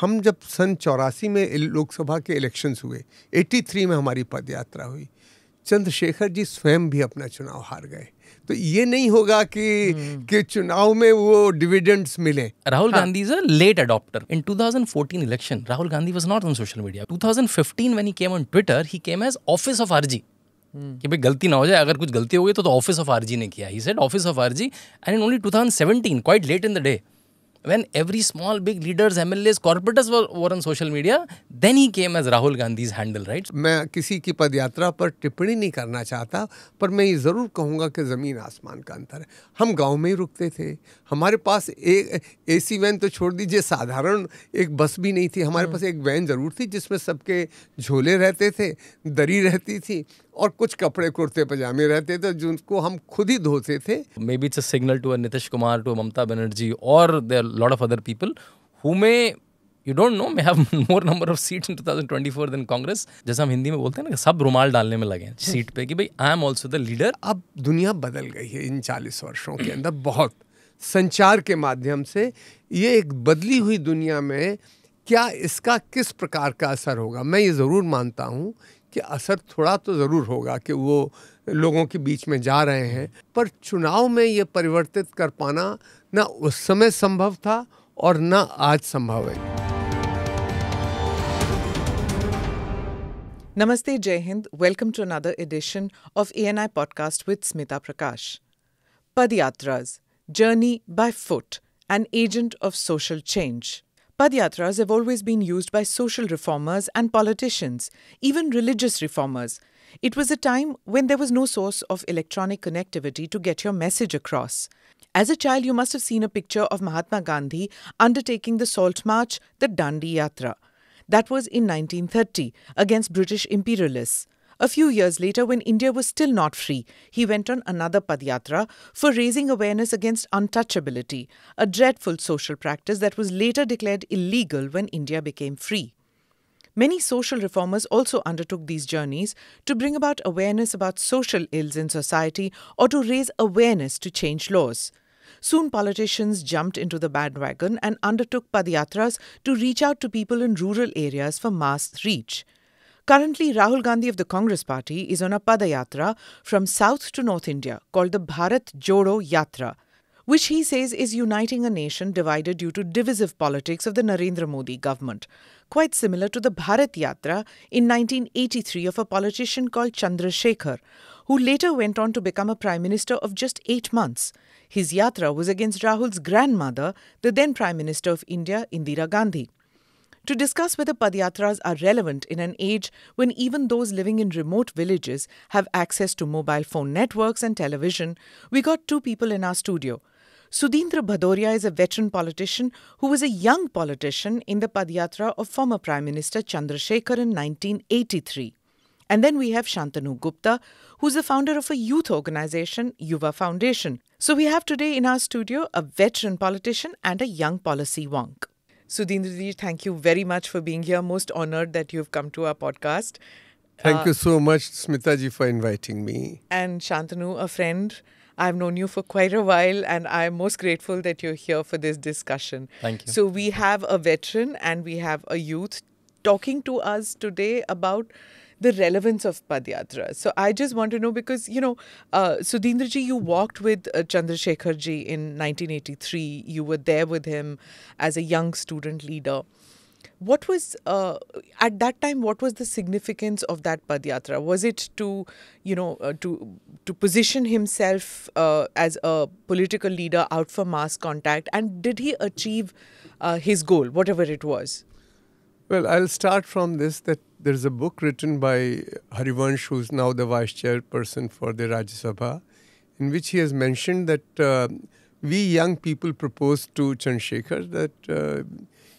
हम जब सन चौरासी में लोकसभा के इलेक्शंस हुए 83 में हमारी पदयात्रा हुई चंद्रशेखर जी स्वयं भी अपना चुनाव हार गए तो ये नहीं होगा कि हम्म। कि चुनाव में वो डिविडेंड्स मिले राहुल हाँ। Gandhi is a late adopter in 2014 election Rahul Gandhi was not on social media 2015 when he came on Twitter he came as office of RG कि भाई गलती ना हो जाए अगर कुछ गलती हो गई तो ऑफिस ऑफ आरजी ने किया he said office of RG and in only 2017 quite late in the day when every small, big leaders, MLAs, corporates were, were on social media, then he came as Rahul Gandhi's handle, right? मैं किसी की पदयात्रा पर टिप्पणी नहीं करना चाहता पर मैं ये ज़रूर कहूँगा कि ज़मीन आसमान का अंतर है हम गांव में ही रुकते थे हमारे पास एक एसी वैन तो छोड़ दीजिए साधारण एक बस भी नहीं थी हमारे हम्म। पास एक वैन ज़रूर थी जिसमें सबके झोले रहते थे दरी रहती थी और कुछ कपड़े कुर्ते पजामे रहते थे जिनको हम खुद ही धोते थे maybe it's signal to Nitish Kumar to Mamata Banerjee और there lot of other people who may you don't know may have more number of seat in 2024 then Congress जैसे हम हिंदी में बोलते हैं ना सब रुमाल डालने में लगे सीट पे कि भाई I am also the leader अब दुनिया बदल गई है इन चालीस वर्षों के अंदर बहुत संचार के माध्यम से ये एक बदली हुई दुनिया में क्या इसका किस प्रकार का असर होगा मैं ये ज़रूर मानता हूँ कि असर थोड़ा तो ज़रूर होगा कि वो लोगों के बीच में जा रहे हैं पर चुनाव में ये परिवर्तित कर पाना ना उस समय संभव था और ना आज संभव है नमस्ते जय हिंद welcome to another edition of A N I podcast with Smita Prakash पद journey by foot an agent of social change Padyatras have always been used by social reformers and politicians, even religious reformers. It was a time when there was no source of electronic connectivity to get your message across. As a child, you must have seen a picture of Mahatma Gandhi undertaking the Salt March, the Dandi Yatra. That was in 1930 against British imperialists. A few years later, when India was still not free, he went on another padyatra for raising awareness against untouchability, a dreadful social practice that was later declared illegal when India became free. Many social reformers also undertook these journeys to bring about awareness about social ills in society or to raise awareness to change laws. Soon politicians jumped into the bandwagon and undertook padyatras to reach out to people in rural areas for mass reach. Currently, Rahul Gandhi of the Congress Party is on a Padayatra from south to north India called the Bharat Jodo Yatra, which he says is uniting a nation divided due to divisive politics of the Narendra Modi government, quite similar to the Bharat Yatra in 1983 of a politician called Chandrashekhar, who later went on to become a prime minister of just eight months. His yatra was against Rahul's grandmother, the then prime minister of India, Indira Gandhi to discuss whether padyatras are relevant in an age when even those living in remote villages have access to mobile phone networks and television, we got two people in our studio. Sudhindra Bhadoria is a veteran politician who was a young politician in the Padyatra of former Prime Minister Chandrasekhar in 1983. And then we have Shantanu Gupta, who's the founder of a youth organization, Yuva Foundation. So we have today in our studio a veteran politician and a young policy wonk. Sudhindraji, thank you very much for being here. Most honored that you've come to our podcast. Thank uh, you so much, Smitaji, for inviting me. And Shantanu, a friend. I've known you for quite a while, and I'm most grateful that you're here for this discussion. Thank you. So, we have a veteran and we have a youth talking to us today about the relevance of Padyatra. So I just want to know because, you know, uh, Sudhindraji, you walked with uh, Chandrasekharji in 1983. You were there with him as a young student leader. What was, uh, at that time, what was the significance of that Padyatra? Was it to, you know, uh, to, to position himself uh, as a political leader out for mass contact? And did he achieve uh, his goal, whatever it was? Well, I'll start from this that there's a book written by Harivansh, who's now the vice chairperson for the Rajya Sabha, in which he has mentioned that uh, we young people proposed to Chandrasekhar that uh,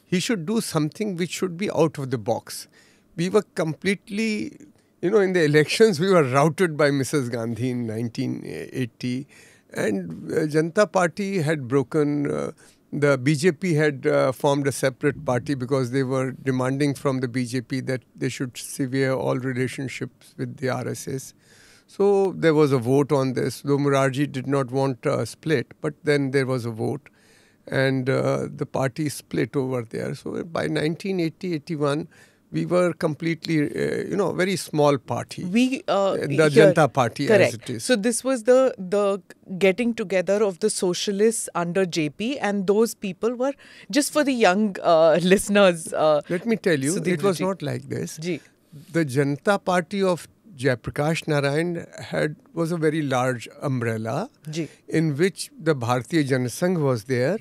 he should do something which should be out of the box. We were completely, you know, in the elections, we were routed by Mrs. Gandhi in 1980, and uh, Janta Party had broken. Uh, the BJP had uh, formed a separate party because they were demanding from the BJP that they should sever all relationships with the RSS. So there was a vote on this, though Murarji did not want a split, but then there was a vote and uh, the party split over there. So by 1980 81, we were completely, uh, you know, very small party. We uh, the here, Janta Party, correct. as it is. So this was the the getting together of the socialists under JP, and those people were just for the young uh, listeners. Uh, Let me tell you, Sudhir it was Ji. not like this. Ji. The Janta Party of Jayaprakash Narayan had was a very large umbrella, Ji. in which the Bharatiya Sangh was there,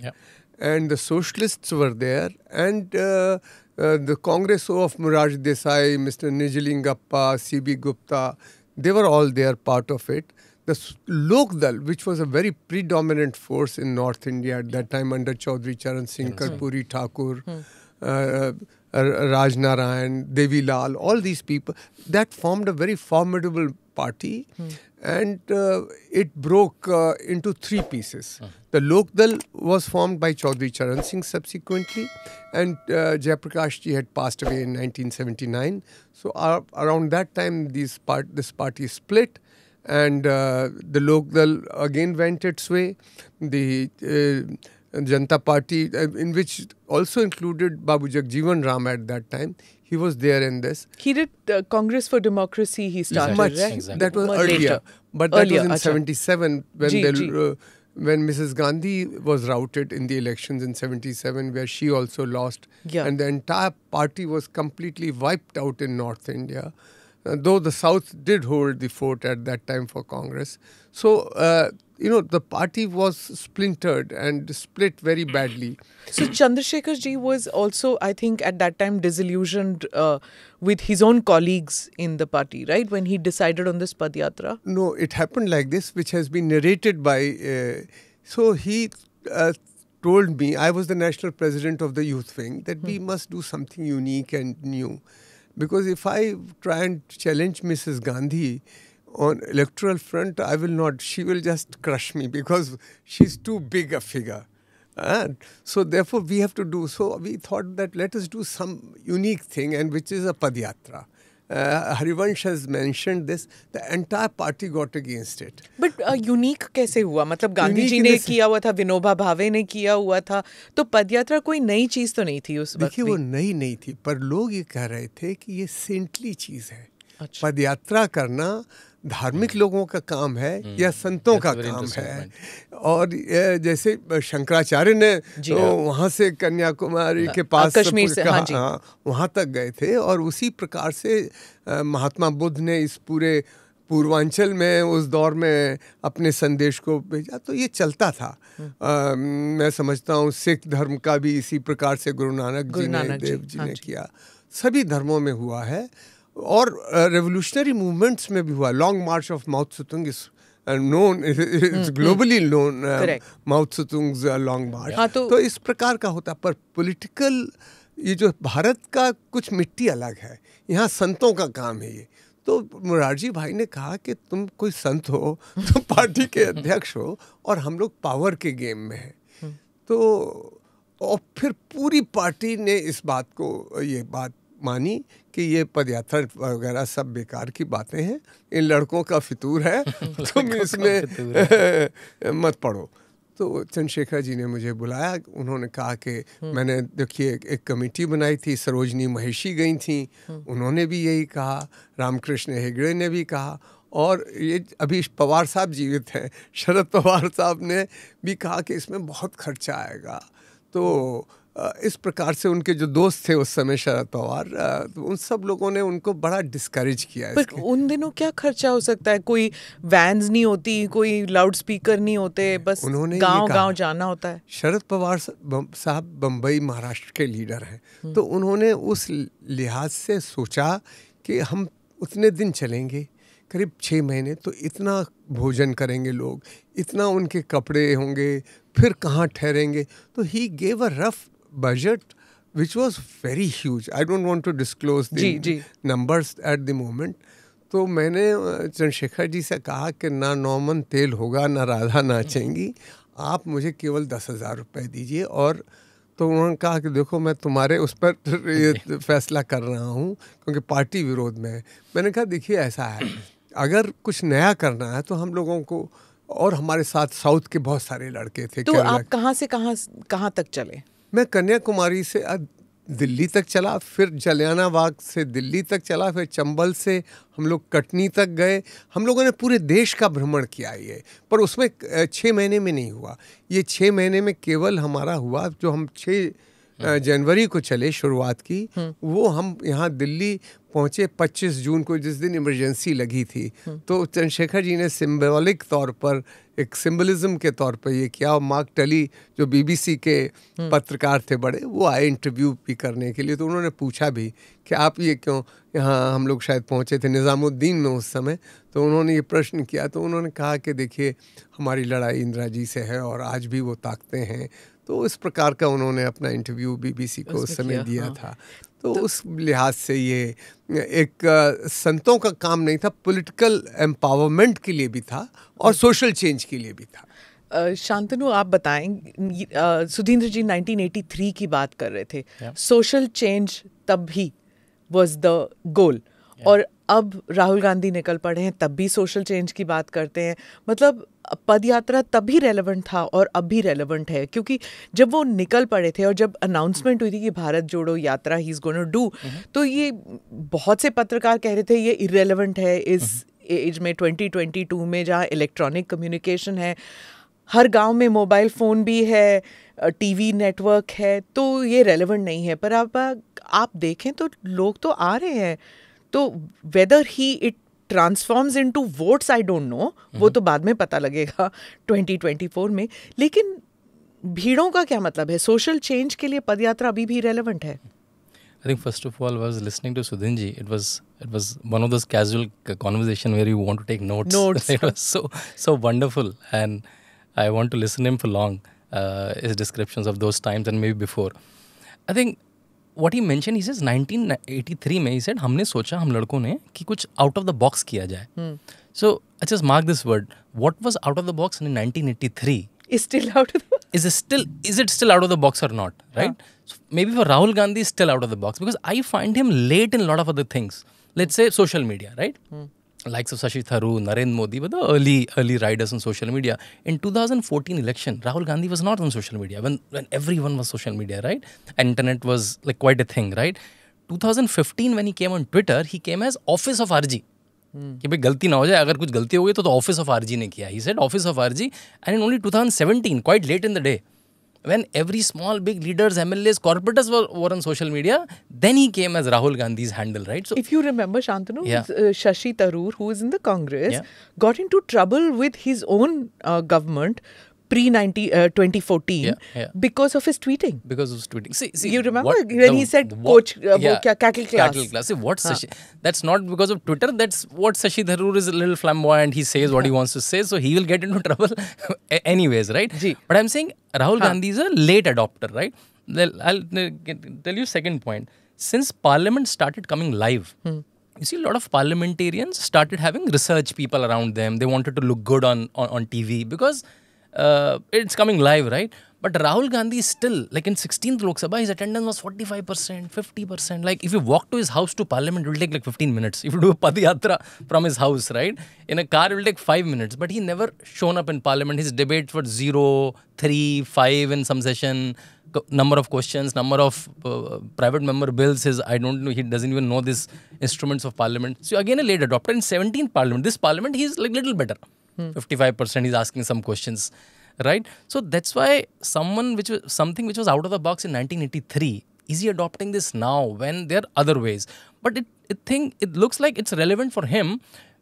and the socialists were there, and uh, uh, the Congress of Muraj Desai, Mr. Nijalingappa, C.B. Gupta, they were all there, part of it. The Lok Dal, which was a very predominant force in North India at that time under Chaudhary Charan Singh, yes. Karpuri Thakur, hmm. hmm. Uh, uh Raj Narayan, Devi Lal, all these people, that formed a very formidable party. Hmm and uh, it broke uh, into three pieces. Uh-huh. The Lokdal was formed by Chaudhary Charan Singh subsequently, and uh, Jayaprakash ji had passed away in 1979. So uh, around that time, this part this party split, and the Lokdal again went its way. The Janta Party, uh, in which also included Babu Jagjivan Ram at that time. He was there in this. He did uh, Congress for Democracy. He started exactly. Much, exactly. That was Much earlier, but that earlier, was in achha. '77 when G, uh, when Mrs. Gandhi was routed in the elections in 77, where she also lost, yeah. and the entire party was completely wiped out in North India, uh, though the South did hold the fort at that time for Congress. So, uh, you know, the party was splintered and split very badly. So Chandrasekhar ji was also, I think, at that time disillusioned uh, with his own colleagues in the party, right? When he decided on this Padyatra. No, it happened like this, which has been narrated by. Uh, so he. Uh, told me I was the national president of the youth wing that hmm. we must do something unique and new because if I try and challenge Mrs. Gandhi, on electoral front, I will not. She will just crush me because she's too big a figure. And so therefore we have to do. So we thought that let us do some unique thing and which is a padyatra. Uh, Harivansh has mentioned this. The entire party got against it. But uh, unique कैसे हुआ? मतलब गांधी जी ने किया हुआ था, विनोबा भावे ने किया हुआ था. तो पदयात्रा कोई नई चीज तो नहीं थी उस वक्त. देखिए वो नई नहीं थी, पर लोग ये कह रहे थे कि ये सेंटली चीज है. अच्छा. पदयात्रा करना धार्मिक हम्म। लोगों का काम है या हम्म। संतों का काम है और जैसे शंकराचार्य ने तो हाँ। वहाँ से कन्याकुमारी के पास कश्मीर से हाँ, हाँ वहाँ तक गए थे और उसी प्रकार से महात्मा बुद्ध ने इस पूरे पूर्वांचल में उस दौर में अपने संदेश को भेजा तो ये चलता था आ, हम्म। मैं समझता हूँ सिख धर्म का भी इसी प्रकार से गुरु नानक जी ने देव जी हाँ ने किया सभी धर्मों में हुआ है और रेवोल्यूशनरी मूवमेंट्स में भी हुआ long march of Mao Tsetung is known it's globally known Mao Tsetung long march तो इस प्रकार का होता पर पॉलिटिकल ये जो भारत का कुछ मिट्टी अलग है यहाँ संतों का काम है ये तो मुरारजी भाई ने कहा कि तुम कोई संत हो तुम पार्टी के अध्यक्ष हो और हम लोग पावर के गेम में हैं hmm. तो और फिर पूरी पार्टी ने इस बात को ये बात मानी कि ये पदयात्रा वगैरह सब बेकार की बातें हैं इन लड़कों का फितूर है तुम इसमें मत पढ़ो तो चंद्रशेखर जी ने मुझे बुलाया उन्होंने कहा कि हम्म। मैंने देखिए एक कमेटी बनाई थी सरोजनी महेशी गई थी हम्म। उन्होंने भी यही कहा रामकृष्ण हेगड़े ने भी कहा और ये अभी पवार साहब जीवित हैं शरद पवार साहब ने भी कहा कि इसमें बहुत खर्चा आएगा तो इस प्रकार से उनके जो दोस्त थे उस समय शरद पवार तो उन सब लोगों ने उनको बड़ा डिस्करेज किया पर उन दिनों क्या खर्चा हो सकता है कोई वैन्स नहीं होती कोई लाउड स्पीकर नहीं होते बस उन्होंने गांव गांव जाना होता है शरद पवार साहब बम्बई महाराष्ट्र के लीडर हैं हम्म। तो उन्होंने उस लिहाज से सोचा कि हम उतने दिन चलेंगे करीब छः महीने तो इतना भोजन करेंगे लोग इतना उनके कपड़े होंगे फिर कहाँ ठहरेंगे तो he gave a rough budget which was very huge. I don't want to disclose the जी, जी. numbers at the moment. तो मैंने चंद्रशेखर जी से कहा कि ना नॉमन तेल होगा ना राधा नाचेंगी आप मुझे केवल दस हज़ार रुपये दीजिए और तो उन्होंने कहा कि देखो मैं तुम्हारे उस पर ये फैसला कर रहा हूँ क्योंकि पार्टी विरोध में है मैंने कहा देखिए ऐसा है अगर कुछ नया करना है तो हम लोगों को और हमारे साथ साउथ के बहुत सारे लड़के थे तो आप कहाँ से कहाँ कहाँ तक चले मैं कन्याकुमारी से दिल्ली तक चला फिर जलियाना बाग से दिल्ली तक चला फिर चंबल से हम लोग कटनी तक गए हम लोगों ने पूरे देश का भ्रमण किया ये पर उसमें छः महीने में नहीं हुआ ये छः महीने में केवल हमारा हुआ जो हम छः हम्म। जनवरी को चले शुरुआत की हम्म। वो हम यहाँ दिल्ली पहुँचे 25 जून को जिस दिन इमरजेंसी लगी थी हम्म। तो चंद्रशेखर जी ने सिम्बॉलिक तौर पर एक सिंबलिज्म के तौर पर ये किया और मार्क टली जो बीबीसी के हम्म। पत्रकार थे बड़े वो आए इंटरव्यू भी करने के लिए तो उन्होंने पूछा भी कि आप ये क्यों यहाँ हम लोग शायद पहुँचे थे निज़ामुद्दीन में उस समय तो उन्होंने ये प्रश्न किया तो उन्होंने कहा कि देखिए हमारी लड़ाई इंदिरा जी से है और आज भी वो ताकते हैं तो इस प्रकार का उन्होंने अपना इंटरव्यू बीबीसी को उस समय दिया हाँ। था तो, तो, उस लिहाज से ये एक संतों का काम नहीं था पॉलिटिकल एम्पावरमेंट के लिए भी था और सोशल हम्म। चेंज के लिए भी था शांतनु आप बताएं सुधींद्र जी 1983 की बात कर रहे थे सोशल चेंज तब भी वॉज द गोल और अब राहुल गांधी निकल पड़े हैं तब भी सोशल चेंज की बात करते हैं मतलब पद यात्रा तब भी रेलेवेंट था और अब भी रेलेवेंट है क्योंकि जब वो निकल पड़े थे और जब अनाउंसमेंट हुई थी कि भारत जोड़ो यात्रा ही इज़ गोन डू तो ये बहुत से पत्रकार कह रहे थे ये इरेलीवेंट है इस एज हम्म। में 2022 में जहाँ इलेक्ट्रॉनिक कम्युनिकेशन है हर गांव में मोबाइल फ़ोन भी है टीवी नेटवर्क है तो ये रेलेवेंट नहीं है पर आप आप देखें तो लोग तो आ रहे हैं तो whether he it transforms into votes I don't know वो तो बाद में पता लगेगा 2024 में लेकिन भीड़ों का क्या मतलब है सोशल चेंज के लिए पदयात्रा अभी भी रेलेवेंट है I think first of all, I was listening to Sudhinji. It was it was one of those casual conversation where you want to take notes. Notes. it was so so wonderful, and I want to listen him for long. Uh, his descriptions of those times and maybe before. I think what he mention he says 1983 में he said हमने सोचा हम लड़कों ने कि कुछ out of the box किया जाए सो अच्छा mark this word what was out of the box in 1983 is still out of the is it still is it still out of the box or not right yeah. so maybe for rahul gandhi is still out of the box because i find him late in a lot of other things let's say social media right mm. likes of Sashi Tharoor, Narendra Modi were the early early riders on social media. In 2014 election, Rahul Gandhi was not on social media when, when everyone was social media, right? And internet was like quite a thing, right? 2015 when he came on Twitter, he came as Office of RG. Hmm. कि भाई गलती ना हो जाए अगर कुछ गलती हो गई तो ऑफिस ऑफ आरजी ने किया he said office of RG and in only 2017 quite late in the day when every small, big leaders, MLAs, corporators were, were on social media, then he came as Rahul Gandhi's handle, right? So if you remember, Shantanu, yeah. uh, Shashi Tharoor, who is in the Congress, yeah. got into trouble with his own uh, government pre uh, 2014 yeah, yeah. because of his tweeting because of his tweeting see, see you remember when the, he said what, coach uh, yeah, cattle class cattle class see, what huh. sashi, that's not because of twitter that's what sashi tharoor is a little flamboyant he says what he wants to say so he will get into trouble anyways right Gee. but i'm saying rahul huh. gandhi is a late adopter right i'll tell you second point since parliament started coming live hmm you see a lot of parliamentarians started having research people around them they wanted to look good on on, on tv because uh, it's coming live, right? But Rahul Gandhi is still, like in 16th Lok Sabha, his attendance was 45%, 50%. Like if you walk to his house to parliament, it will take like 15 minutes. If you do a Padiyatra from his house, right? In a car, it will take 5 minutes. But he never shown up in parliament. His debates were 0, 3, 5 in some session. Number of questions, number of uh, private member bills. His I don't know. He doesn't even know these instruments of parliament. So again, a late adopter in 17th parliament. This parliament, he's like little better. 55% is asking some questions right so that's why someone which was something which was out of the box in 1983 is he adopting this now when there are other ways but it, it thing it looks like it's relevant for him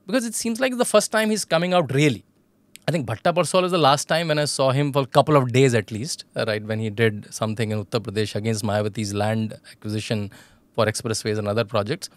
because it seems like the first time he's coming out really I think Bhatta Parsol is the last time when I saw him for a couple of days at least, right? When he did something in Uttar Pradesh against Mayawati's land acquisition for expressways and other projects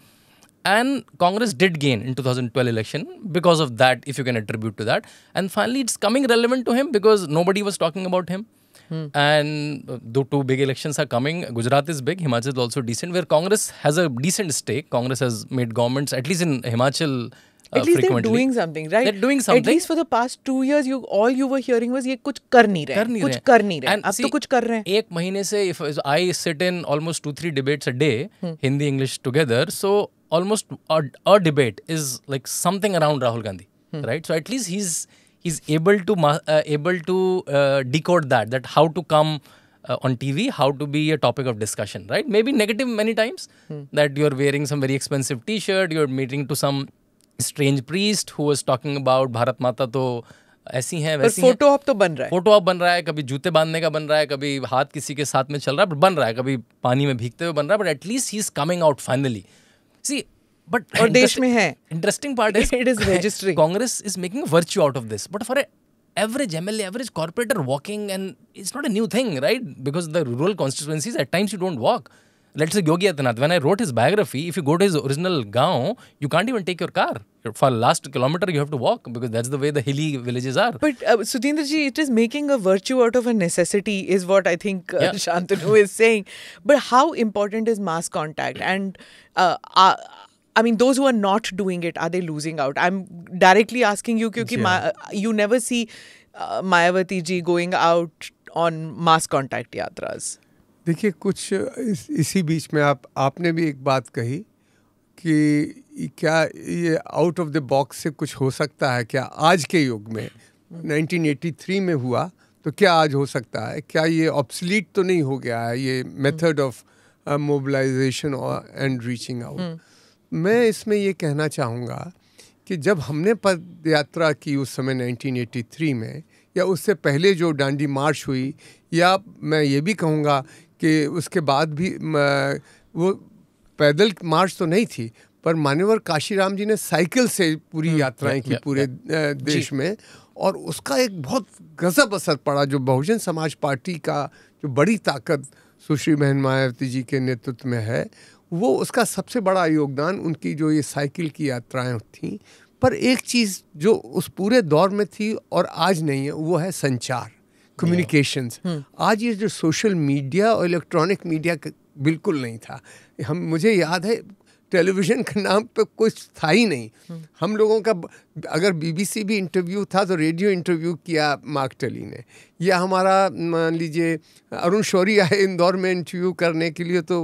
and Congress did gain in 2012 election because of that, if you can attribute to that. And finally, it's coming relevant to him because nobody was talking about him. Hmm. And uh, the two big elections are coming. Gujarat is big, Himachal is also decent, where Congress has a decent stake. Congress has made governments, at least in Himachal, uh, at least they're doing something, right? They're doing something. At least for the past two years, you all you were hearing was ये kuch कर नहीं रहे, कर नहीं कुछ रहे. कर And अब see, तो कुछ कर रहे if I sit in almost two three debates a day, hmm. Hindi English together, so almost a debate is like something around Rahul Gandhi, hmm. right? So at least he's he's able to uh, able to uh, decode that that how to come uh, on TV, how to be a topic of discussion, right? Maybe negative many times hmm. that you're wearing some very expensive T-shirt, you're meeting to some strange priest who was talking about Bharat Mata to ऐसी हैं वैसी photo op तो बन रहा है photo op बन रहा है कभी जूते बांधने का बन रहा है कभी हाथ किसी के साथ में चल रहा है बट बन रहा है कभी पानी में भीगते हुए बन रहा है but at least he is coming out finally see but और देश में है interesting part is it is registering Congress is making virtue out of this but for average M L average corporator walking and is not a new thing right because the rural constituencies at times you don't walk Let's say Yogi Adinath, when I wrote his biography, if you go to his original Gaon, you can't even take your car. For last kilometer, you have to walk because that's the way the hilly villages are. But uh, ji it is making a virtue out of a necessity, is what I think uh, yeah. Shantanu is saying. But how important is mass contact? And uh, uh, I mean, those who are not doing it, are they losing out? I'm directly asking you because yeah. Ma- uh, you never see uh, Mayawati ji going out on mass contact yatras. देखिए कुछ इस, इसी बीच में आप आपने भी एक बात कही कि क्या ये आउट ऑफ द बॉक्स से कुछ हो सकता है क्या आज के युग में 1983 में हुआ तो क्या आज हो सकता है क्या ये ऑप्सलीट तो नहीं हो गया है ये method of mobilisation and reaching out मैं इसमें ये कहना चाहूँगा कि जब हमने पद यात्रा की उस समय 1983 में या उससे पहले जो डांडी मार्च हुई या मैं ये भी कहूँगा कि उसके बाद भी वो पैदल मार्च तो नहीं थी पर मान्यवर काशीराम जी ने साइकिल से पूरी हम्म, यात्राएं की पूरे देश में और उसका एक बहुत गजब असर पड़ा जो बहुजन समाज पार्टी का जो बड़ी ताकत सुश्री बहन मायावती जी के नेतृत्व में है वो उसका सबसे बड़ा योगदान उनकी जो ये साइकिल की यात्राएं थीं पर एक चीज़ जो उस पूरे दौर में थी और आज नहीं है वो है संचार कम्युनिकेशन hmm. आज ये जो सोशल मीडिया और इलेक्ट्रॉनिक मीडिया बिल्कुल नहीं था हम मुझे याद है टेलीविज़न के नाम पे कुछ था ही नहीं hmm. हम लोगों का अगर बीबीसी भी इंटरव्यू था तो रेडियो इंटरव्यू किया मार्क टली ने या हमारा मान लीजिए अरुण शौरी आए इंदौर में इंटरव्यू करने के लिए तो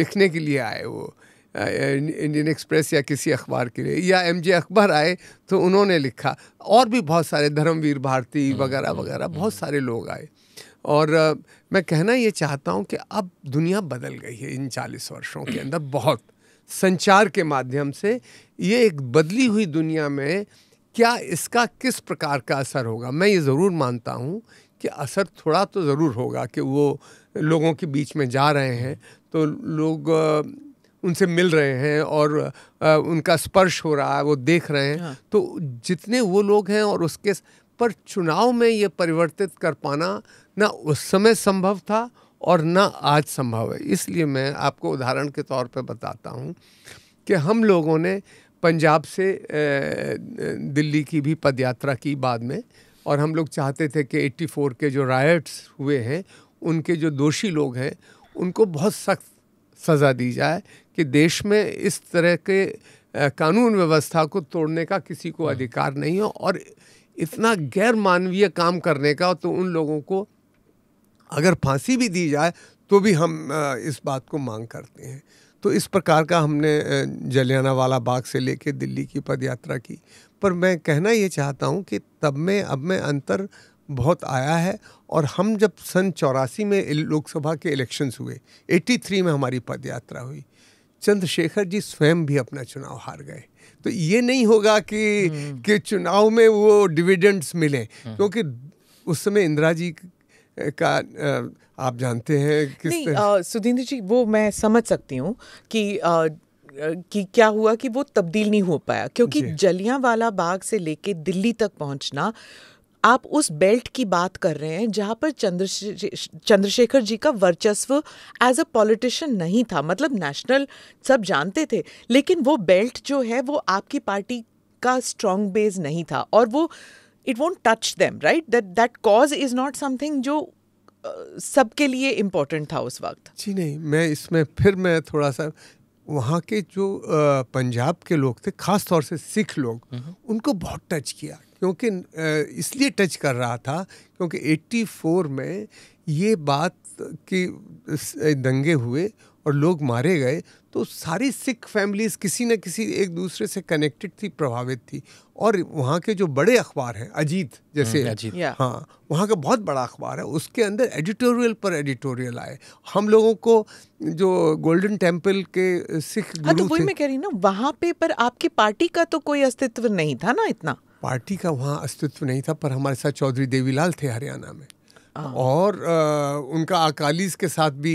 लिखने के लिए आए वो इंडियन एक्सप्रेस या किसी अखबार के लिए या एम जे अकबर आए तो उन्होंने लिखा और भी बहुत सारे धर्मवीर भारती हम्म, वगैरह हम्म, वगैरह बहुत हम्म। सारे लोग आए और मैं कहना ये चाहता हूँ कि अब दुनिया बदल गई है इन चालीस वर्षों के अंदर बहुत संचार के माध्यम से ये एक बदली हुई दुनिया में क्या इसका किस प्रकार का असर होगा मैं ये ज़रूर मानता हूँ कि असर थोड़ा तो ज़रूर होगा कि वो लोगों के बीच में जा रहे हैं तो लोग उनसे मिल रहे हैं और उनका स्पर्श हो रहा है वो देख रहे हैं हाँ। तो जितने वो लोग हैं और उसके पर चुनाव में ये परिवर्तित कर पाना ना उस समय संभव था और ना आज संभव है इसलिए मैं आपको उदाहरण के तौर पर बताता हूँ कि हम लोगों ने पंजाब से दिल्ली की भी पदयात्रा की बाद में और हम लोग चाहते थे कि 84 के जो रायट्स हुए हैं उनके जो दोषी लोग हैं उनको बहुत सख्त सज़ा दी जाए कि देश में इस तरह के कानून व्यवस्था को तोड़ने का किसी को हाँ। अधिकार नहीं है और इतना गैर मानवीय काम करने का तो उन लोगों को अगर फांसी भी दी जाए तो भी हम इस बात को मांग करते हैं तो इस प्रकार का हमने जलियाना वाला बाग से लेके दिल्ली की पदयात्रा की पर मैं कहना ये चाहता हूँ कि तब में अब में अंतर बहुत आया है और हम जब सन चौरासी में लोकसभा के इलेक्शंस हुए 83 में हमारी पदयात्रा हुई चंद्रशेखर जी स्वयं भी अपना चुनाव हार गए तो ये नहीं होगा कि हम्म। कि चुनाव में वो डिविडेंड्स मिले हम्म। क्योंकि तो उस समय इंदिरा जी का आप जानते हैं किस नहीं सुधींद्र जी वो मैं समझ सकती हूँ कि आ, कि क्या हुआ कि वो तब्दील नहीं हो पाया क्योंकि वाला बाग से लेके दिल्ली तक पहुंचना आप उस बेल्ट की बात कर रहे हैं जहाँ पर चंद्रशे चंद्रशेखर जी का वर्चस्व एज अ पॉलिटिशियन नहीं था मतलब नेशनल सब जानते थे लेकिन वो बेल्ट जो है वो आपकी पार्टी का स्ट्रॉन्ग बेस नहीं था और वो it won't touch them right that that cause is not something जो सबके लिए इम्पोर्टेंट था उस वक्त जी नहीं मैं इसमें फिर मैं थोड़ा सा वहाँ के जो पंजाब के लोग थे खास तौर से सिख लोग हम्म। उनको बहुत टच किया क्योंकि इसलिए टच कर रहा था क्योंकि 84 में ये बात कि दंगे हुए और लोग मारे गए तो सारी सिख फैमिलीज़ किसी न किसी एक दूसरे से कनेक्टेड थी प्रभावित थी और वहाँ के जो बड़े अखबार हैं अजीत जैसे हम्म, अजीत हाँ वहाँ का बहुत बड़ा अखबार है उसके अंदर एडिटोरियल पर एडिटोरियल आए हम लोगों को जो गोल्डन टेम्पल के सिख हाँ तो वही मैं कह रही ना वहाँ पे पर आपकी पार्टी का तो कोई अस्तित्व नहीं था ना इतना पार्टी का वहाँ अस्तित्व नहीं था पर हमारे साथ चौधरी देवीलाल थे हरियाणा में हाँ। और आ, उनका अकालीज के साथ भी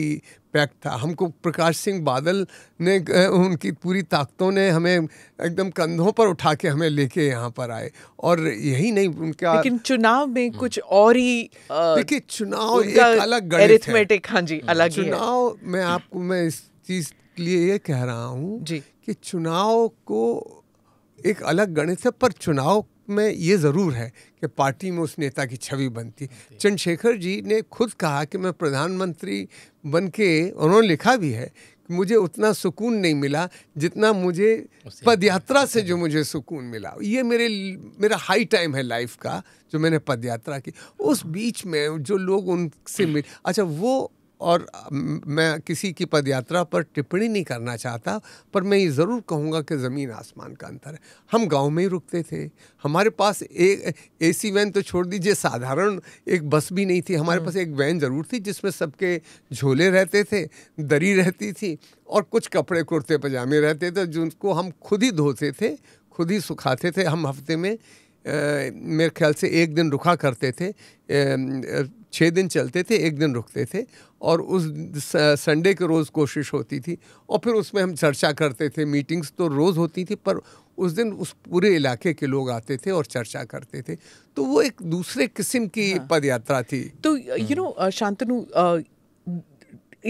पैक था हमको प्रकाश सिंह बादल ने उनकी पूरी ताकतों ने हमें एकदम कंधों पर उठा के हमें लेके यहाँ पर आए और यही नहीं उनका लेकिन चुनाव में हम्म। कुछ और ही देखिए चुनाव एक अलग गणित है हाँ जी हम्म। अलग चुनाव में आपको मैं इस चीज़ के लिए ये कह रहा हूँ कि चुनाव को एक अलग गणित है पर चुनाव में ये ज़रूर है कि पार्टी में उस नेता की छवि बनती चंद्रशेखर जी ने खुद कहा कि मैं प्रधानमंत्री बन के उन्होंने लिखा भी है कि मुझे उतना सुकून नहीं मिला जितना मुझे पदयात्रा से जो मुझे सुकून मिला ये मेरे मेरा हाई टाइम है लाइफ का जो मैंने पदयात्रा की उस बीच में जो लोग उनसे मिल अच्छा वो और मैं किसी की पदयात्रा पर टिप्पणी नहीं करना चाहता पर मैं ये ज़रूर कहूँगा कि ज़मीन आसमान का अंतर है हम गांव में ही रुकते थे हमारे पास एक एसी वैन तो छोड़ दीजिए साधारण एक बस भी नहीं थी हमारे हाँ। पास एक वैन ज़रूर थी जिसमें सबके झोले रहते थे दरी रहती थी और कुछ कपड़े कुर्ते पजामे रहते थे जिनको हम खुद ही धोते थे खुद ही सुखाते थे हम हफ्ते में Uh, मेरे ख्याल से एक दिन रुखा करते थे छः दिन चलते थे एक दिन रुकते थे और उस संडे के रोज़ कोशिश होती थी और फिर उसमें हम चर्चा करते थे मीटिंग्स तो रोज़ होती थी पर उस दिन उस पूरे इलाके के लोग आते थे और चर्चा करते थे तो वो एक दूसरे किस्म की हाँ। यात्रा थी तो you hmm. No Shantanu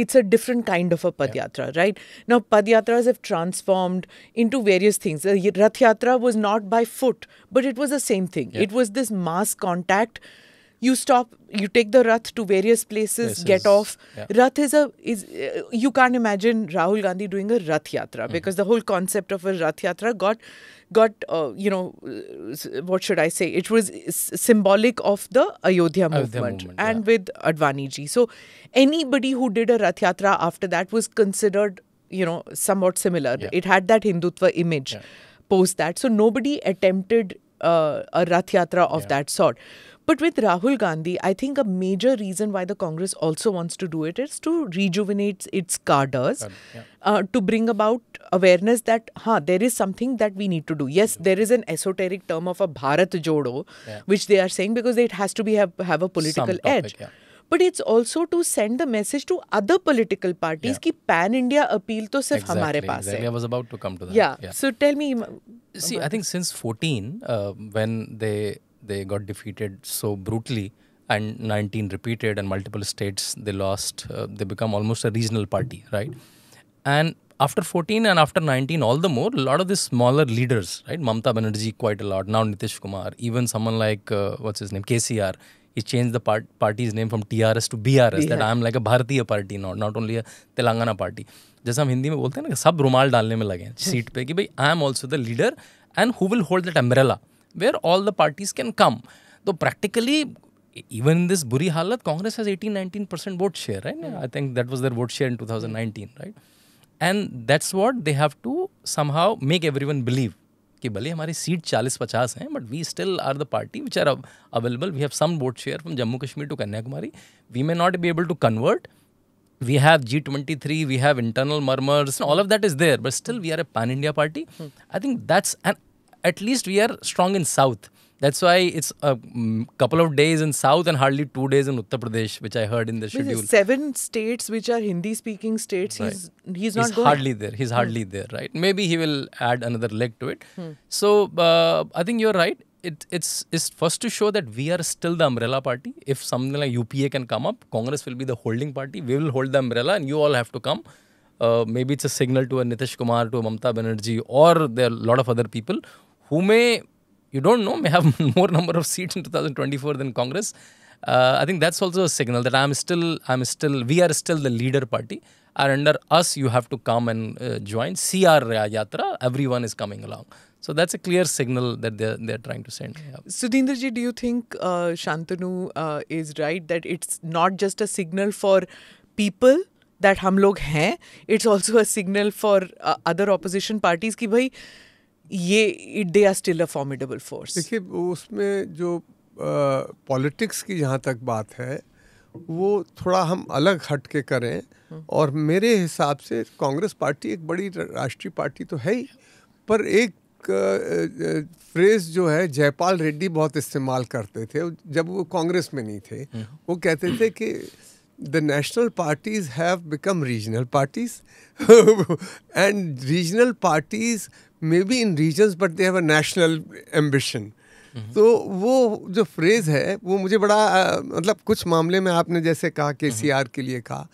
it's a different kind of a pad yatra right now pad yatra is एव transformed into various things rath yatra was not by foot but it was the same thing it was this mass contact you stop you take the rath to various places get off yeah. rath is a is uh, you can't imagine rahul gandhi doing a rath yatra mm. because the whole concept of a rath yatra got got uh, you know what should i say it was symbolic of the ayodhya, ayodhya movement, and yeah. with advani ji so anybody who did a rath yatra after that was considered you know somewhat similar yeah. it had that hindutva image post that so nobody attempted uh, a rath yatra of that sort but with Rahul Gandhi, I think a major reason why the Congress also wants to do it is to rejuvenate its cadres, yeah. uh, to bring about awareness that ha there is something that we need to do. Yes, mm-hmm. there is an esoteric term of a Bharat Jodo, yeah. which they are saying because it has to be have, have a political topic, edge. Yeah. it's also to send the message to other political parties that की pan India appeal to सिर्फ exactly, हमारे exactly. was about to come to that. Yeah. yeah. So tell me. See, I think since 14, uh, when they they got defeated so brutally and 19 repeated and multiple states they lost uh, they become almost a regional party right and after 14 and after 19 all the more a lot of these smaller leaders right mamta banerjee quite a lot now nitish kumar even someone like uh, what's his name kcr he changed the part, party's name from TRS to BRS. That I am like a Bharatiya party not only a telangana party जैसे हम हिंदी में बोलते हैं ना सब रुमाल डालने में लगे हैं सीट पे कि भाई I am also the leader and who will hold that umbrella where all the parties can come. Though practically, even in this Buri Halat, Congress has 18 19% vote share, right? Hmm. I think that was their vote share in 2019, right? And that's what they have to somehow make everyone believe. कि भले हमारी seat 40-50 but we still are the party which are available. We have some some vote from Jammu Jammu Kashmir to Kanyakumari we may not be able to convert we have G23, we have internal murmurs, all of that is there, but still we are a pan India party. Hmm. I think that's, and at least we are strong in South. That's why it's a mm, couple of days in South and hardly two days in Uttar Pradesh, which I heard in the schedule. Seven states which are Hindi-speaking states, right. he's he's not he's going. hardly there. He's hardly hmm. there, right? Maybe he will add another leg to it. Hmm. So uh, I think you're right. It, it's, it's first to show that we are still the umbrella party. If something like UPA can come up, Congress will be the holding party. We will hold the umbrella, and you all have to come. Uh, maybe it's a signal to a Nitish Kumar, to a Mamta Banerjee, or there are a lot of other people who may, you don't know, may have more number of seats in 2024 than Congress. Uh, I think that's also a signal that I'm still, I'm still, we are still the leader party. And under us, you have to come and uh, join. C R our yatra, everyone is coming along. So that's a clear signal that they're, they're trying to send. Yeah. Sudhindraji, do you think uh, Shantanu uh, is right that it's not just a signal for people that हम hain. It's also a signal for uh, other opposition parties. Parties की भाई ये they are still a formidable force देखिए उसमें जो politics की जहाँ तक बात है वो थोड़ा हम अलग हट के करें और मेरे हिसाब से कांग्रेस पार्टी एक बड़ी राष्ट्रीय पार्टी तो है ही पर एक फ्रेज जो है जयपाल रेड्डी बहुत इस्तेमाल करते थे जब वो कांग्रेस में नहीं थे वो कहते थे कि the national parties have become regional parties and regional parties may be in regions but they have a national ambition तो वो जो फ्रेज़ है वो मुझे बड़ा आ, मतलब कुछ मामले में आपने जैसे कहा के सी आर के लिए कहा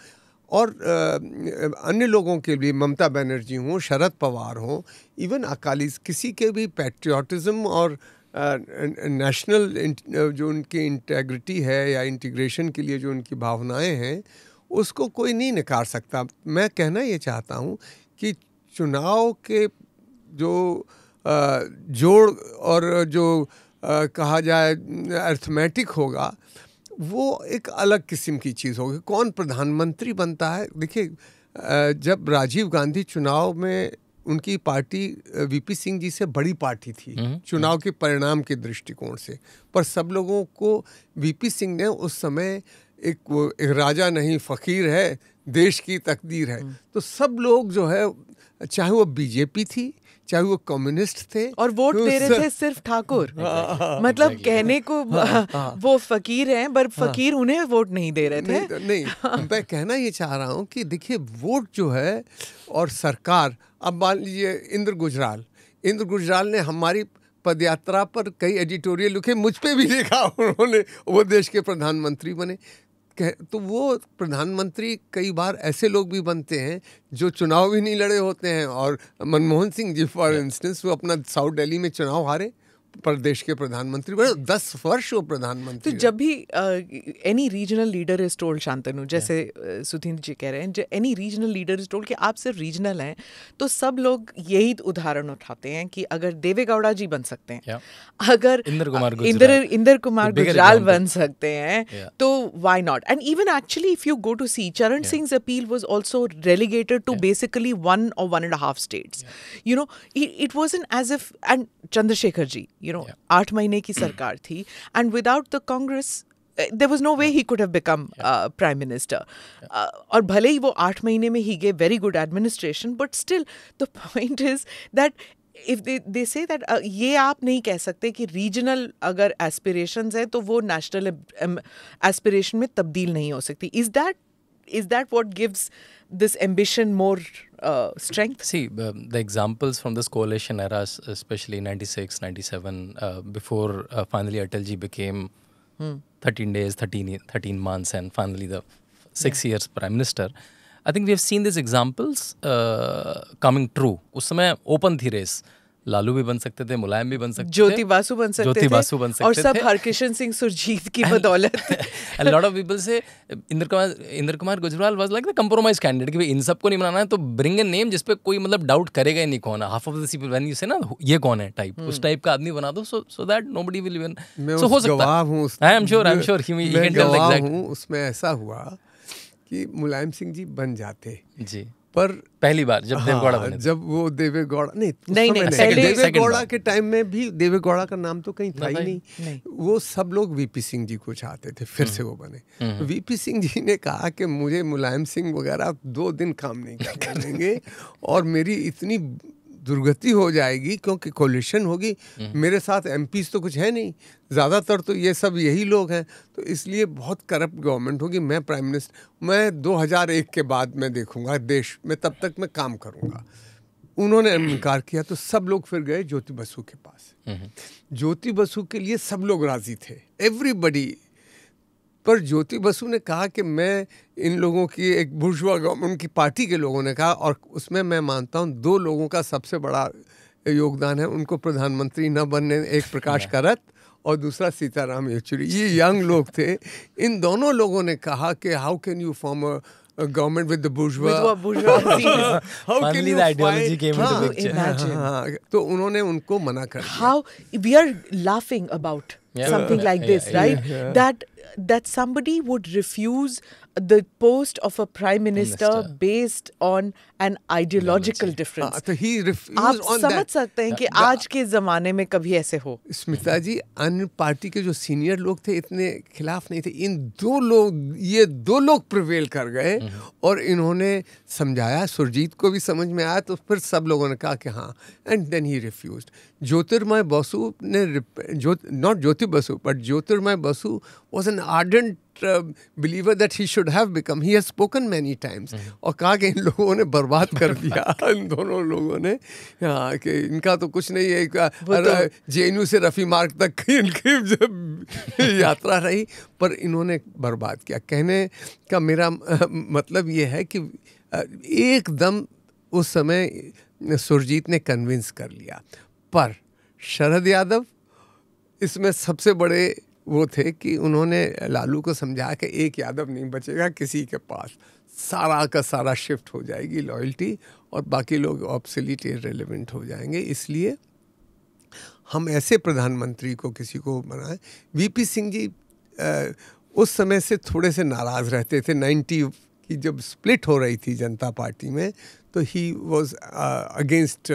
और आ, अन्य लोगों के लिए ममता बनर्जी हों शरद पवार हों इवन अकाली किसी के भी पैट्रियाटिज़म और नेशनल जो उनकी इंटेग्रिटी है या इंटीग्रेशन के लिए जो उनकी भावनाएं हैं उसको कोई नहीं नकार सकता मैं कहना ये चाहता हूँ कि चुनाव के जो जोड़ और जो कहा जाए अर्थमेटिक होगा वो एक अलग किस्म की चीज़ होगी कौन प्रधानमंत्री बनता है देखिए जब राजीव गांधी चुनाव में उनकी पार्टी वीपी सिंह जी से बड़ी पार्टी थी हम्म, हम्म। चुनाव के परिणाम के दृष्टिकोण से पर सब लोगों को वीपी सिंह ने उस समय एक, एक राजा नहीं फकीर है देश की तकदीर है हम्म। तो सब लोग जो है चाहे वो बीजेपी थी चाहे वो कम्युनिस्ट थे और वोट दे रहे थे सिर्फ ठाकुर हाँ, हाँ, हाँ, मतलब कहने को वो फकीर हैं पर फकीर उन्हें वोट नहीं दे रहे थे नहीं, मैं कहना ये चाह रहा हूँ कि देखिए वोट जो है और सरकार अब मान लीजिए इंद्र गुजराल इंद्र गुजराल ने हमारी पदयात्रा पर कई एडिटोरियल लिखे मुझ पर भी लिखा उन्होंने वो देश के प्रधानमंत्री बने कह तो वो प्रधानमंत्री कई बार ऐसे लोग भी बनते हैं जो चुनाव भी नहीं लड़े होते हैं और मनमोहन सिंह जी फॉर इंस्टेंस वो अपना साउथ दिल्ली में चुनाव हारे प्रदेश के प्रधानमंत्री बने दस वर्ष वो प्रधानमंत्री तो जब भी any regional leader is told Shantanu जैसे सुधींद्र जी कह रहे हैं any regional leader is told कि आप सिर्फ रीजनल हैं तो सब लोग यही उदाहरण उठाते हैं कि अगर देवे गौड़ा जी बन सकते हैं अगर इंदर कुमार इंदर इंदर कुमार गुजराल बन सकते हैं तो why not and even actually if you go to see Charan Singh appeal was also relegated to basically one और one and half states you know it was an as if and Chandrashekhar ji you know आठ महीने की सरकार थी and without the Congress there was no way he could have become prime minister और भले ही वो आठ महीने में ही gave very good administration but still the point is that if they they say that ये आप नहीं कह सकते कि रीजनल अगर एस्पिरेशंस हैं तो वो नेशनल एस्पिरेशन um, में तब्दील नहीं हो सकती is that is that what gives this ambition more uh, strength? See, um, the examples from this coalition era, especially 96, 97, uh, before uh, finally Atalji became hmm. 13 days, 13, 13 months, and finally the six yeah. years prime minister. I think we have seen these examples uh, coming true. उस समय open थी लालू भी बन सकते थे मुलायम भी बन सकते ज्योति बासु बन सकते ज्योति बासु बन सकते और सब हरकिशन सिंह सुरजीत की बदौलत lot of people say Inder Kumar Inder Kumar Gujral was like the compromise candidate की इन सबको नहीं बनाना है तो ब्रिंग ए नेम जिसपे कोई मतलब डाउट करेगा ही नहीं कौन है half of the people when you say ना ये कौन है टाइप उस टाइप का आदमी बना दो so so that buddy will even so हो सकता है I am sure I am sure he can tell exact उसमें ऐसा हुआ कि मुलायम सिंह जी बन जाते जी पर पहली बार जब हाँ, बने जब वो देवे गौड़ा नहीं नहीं नहीं, नहीं देवे गौड़ा के टाइम में भी देवे गौड़ा का नाम तो कहीं था ही नहीं, नहीं वो सब लोग वीपी सिंह जी को चाहते थे फिर से हम्म। वो बने वीपी हम्म। सिंह जी ने कहा कि मुझे मुलायम सिंह वगैरह दो दिन काम नहीं करेंगे और मेरी इतनी दुर्गति हो जाएगी क्योंकि कोलिशन होगी हम्म। मेरे साथ एम तो कुछ है नहीं ज़्यादातर तो ये सब यही लोग हैं तो इसलिए बहुत करप्ट गवर्नमेंट होगी मैं प्राइम मिनिस्टर मैं 2001 के बाद मैं देखूंगा देश में तब तक मैं काम करूंगा उन्होंने इनकार किया तो सब लोग फिर गए ज्योति बसु के पास हम्म। ज्योति बसु के लिए सब लोग राज़ी थे एवरीबडी पर ज्योति बसु ने कहा कि मैं इन लोगों की एक बुर्जुआ उनकी पार्टी के लोगों ने कहा और उसमें मैं मानता हूँ दो लोगों का सबसे बड़ा योगदान है उनको प्रधानमंत्री न बनने एक प्रकाश करत और दूसरा सीताराम येचुरी ये यंग लोग थे इन दोनों लोगों ने कहा कि how can you form a government with the तो उन्होंने उनको मना कर how we are laughing about something like this right that that somebody would refuse the post of a prime minister, minister. based on an ideological difference. तो he refused on समझ सकते हैं कि आज के जमाने में कभी ऐसे हो स्मिता जी अन्य पार्टी के जो सीनियर लोग थे इतने खिलाफ नहीं थे इन दो लोग ये दो लोग प्रिवेल कर गए हम्म। और इन्होंने समझाया सुरजीत को भी समझ में आया तो फिर सब लोगों ने कहा कि हाँ एंड देन ही रिफ्यूज ज्योतिर्मय बसु ने not Jyoti Basu but Jyotirmoy Basu was an ardent believer that he should have become he has spoken many times और कहा कि इन लोगों ने बर्बाद कर दिया इन दोनों लोगों ने हाँ कि इनका तो कुछ नहीं है तो, जे से रफ़ी मार्ग तक इनकी जब यात्रा रही पर इन्होंने बर्बाद किया कहने का मेरा मतलब ये है कि एकदम उस समय सुरजीत ने कन्विंस कर लिया पर शरद यादव इसमें सबसे बड़े वो थे कि उन्होंने लालू को समझा कि एक यादव नहीं बचेगा किसी के पास सारा का सारा शिफ्ट हो जाएगी लॉयल्टी और बाकी लोग ऑप्सलिट रेलिवेंट हो जाएंगे इसलिए हम ऐसे प्रधानमंत्री को किसी को बनाएं वीपी सिंह जी आ, उस समय से थोड़े से नाराज़ रहते थे नाइन्टी कि जब स्प्लिट हो रही थी जनता पार्टी में तो he was against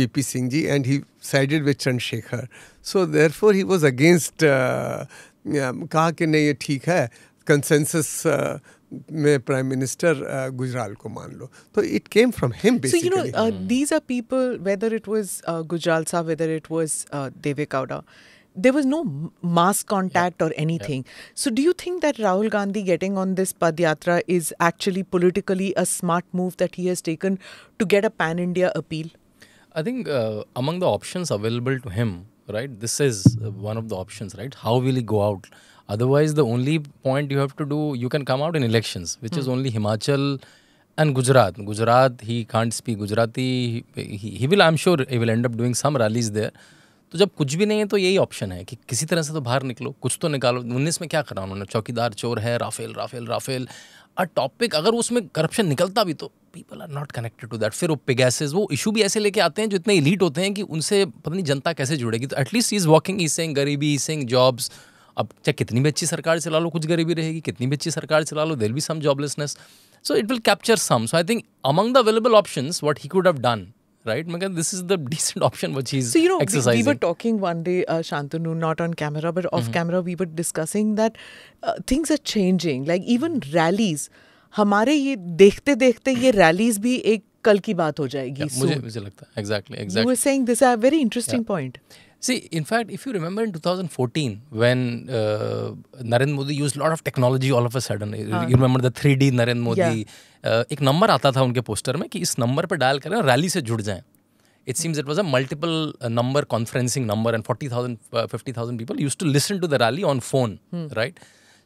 V P Singh ji and he sided with Chandrashekhar so therefore he was against कहा कि नहीं ये ठीक है कंसेंसस uh, में प्राइम मिनिस्टर गुजराल को मान लो तो it came from him basically these are people whether it was Gujral sahab whether it was Deve Gowda there was no mass contact yeah. or anything. Yeah. So, do you think that Rahul Gandhi getting on this Padyatra is actually politically a smart move that he has taken to get a pan India appeal? I think uh, among the options available to him, right, this is uh, one of the options, right? How will he go out? Otherwise, the only point you have to do, you can come out in elections, which hmm. is only Himachal and Gujarat. Gujarat, he can't speak Gujarati. He, he, he will, I'm sure, he will end up doing some rallies there. तो जब कुछ भी नहीं है तो यही option है कि किसी तरह से तो बाहर निकलो कुछ तो निकालो उन्नीस में क्या करा उन्होंने चौकीदार चोर है Rafale Rafale Rafale a topic अगर उसमें करप्शन निकलता भी तो people are not connected to that फिर वो पिगैसेज वो इशू भी ऐसे लेके आते हैं जो इतने इलीट होते हैं कि उनसे पता नहीं जनता कैसे जुड़ेगी तो एटलीस्ट इज़ वॉकिंग ई सेंग गरीबी ई सेंग जॉब्स अब चाहे कितनी भी अच्छी सरकार चला लो कुछ गरीबी रहेगी कितनी भी अच्छी सरकार चला लो there be some joblessness so it will capture some so I think among the available option what he could have done right? Magan, this is the decent option which he's so you know exercising. We, we were talking one day, uh, Shantanu, not on camera but off mm -hmm. camera, we were discussing that uh, things are changing. Like even rallies, हमारे ये देखते देखते ये rallies भी एक कल की बात हो जाएगी. Yeah, मुझे मुझे लगता है exactly exactly. You were saying this is a very interesting yeah. point. See, in fact, if you remember in 2014, when uh, Narendra Modi used a lot of technology all of a sudden, you remember the 3D Narendra Modi, yeah. uh, एक number आता था poster poster में कि इस number पर dial करें और rally से it seems it was a multiple uh, number conferencing number and 40,000, uh, 50,000 people used to listen to the rally on phone, hmm. right?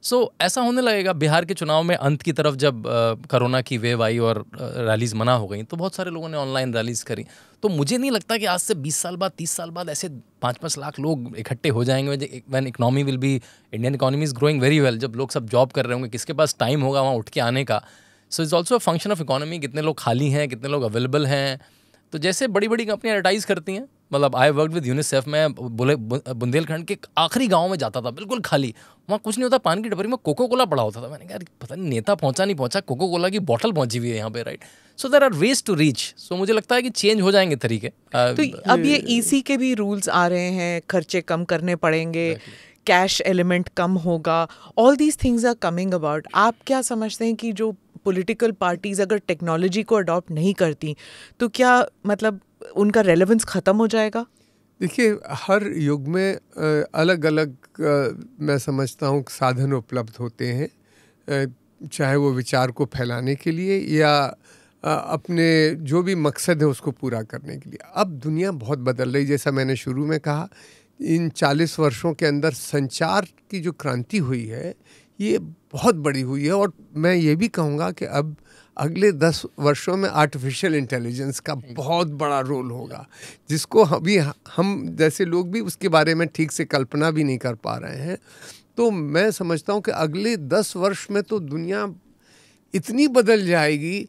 So so, ऐसा होने लगेगा बिहार के चुनाव में अंत की तरफ जब कोरोना की वेव आई और रैलीज मना हो गई तो बहुत सारे लोगों ने ऑनलाइन रैलीज करी तो मुझे नहीं लगता कि आज से 20 साल बाद 30 साल बाद ऐसे पाँच पाँच लाख लोग इकट्ठे हो जाएंगे when economy will be Indian economy is growing very well जब लोग सब जॉब कर रहे होंगे किसके पास टाइम होगा वहाँ उठ के आने का so is also a function of economy कितने लोग खाली हैं कितने लोग अवेलेबल हैं तो जैसे बड़ी बड़ी कंपनियाँ एडवर्टाइज़ करती हैं मतलब आई वर्क विद यूनिसेफ में बुले बुंदेलखंड के आखिरी गांव में जाता था बिल्कुल खाली वहाँ कुछ नहीं होता पान की डबरी में कोको कोला पड़ा होता था मैंने कहा पता नहीं नेता पहुँचा नहीं पहुँचा कोको कोला की बॉटल पहुँची हुई है यहाँ पे right so there are ways to reach so मुझे लगता है कि चेंज हो जाएंगे तरीके तो uh, अब ये ई e के भी रूल्स आ रहे हैं खर्चे कम करने पड़ेंगे कैश एलिमेंट कम होगा all these things are coming about आप क्या समझते हैं कि जो पॉलिटिकल पार्टीज़ अगर टेक्नोलॉजी को अडॉप्ट नहीं करती तो क्या मतलब उनका रेलेवेंस ख़त्म हो जाएगा देखिए हर युग में अलग अलग मैं समझता हूँ साधन उपलब्ध होते हैं चाहे वो विचार को फैलाने के लिए या अपने जो भी मकसद है उसको पूरा करने के लिए अब दुनिया बहुत बदल रही जैसा मैंने शुरू में कहा इन 40 वर्षों के अंदर संचार की जो क्रांति हुई है ये बहुत बड़ी हुई है और मैं ये भी कहूँगा कि अब अगले दस वर्षों में आर्टिफिशियल इंटेलिजेंस का बहुत बड़ा रोल होगा जिसको अभी हम जैसे लोग भी उसके बारे में ठीक से कल्पना भी नहीं कर पा रहे हैं तो मैं समझता हूँ कि अगले दस वर्ष में तो दुनिया इतनी बदल जाएगी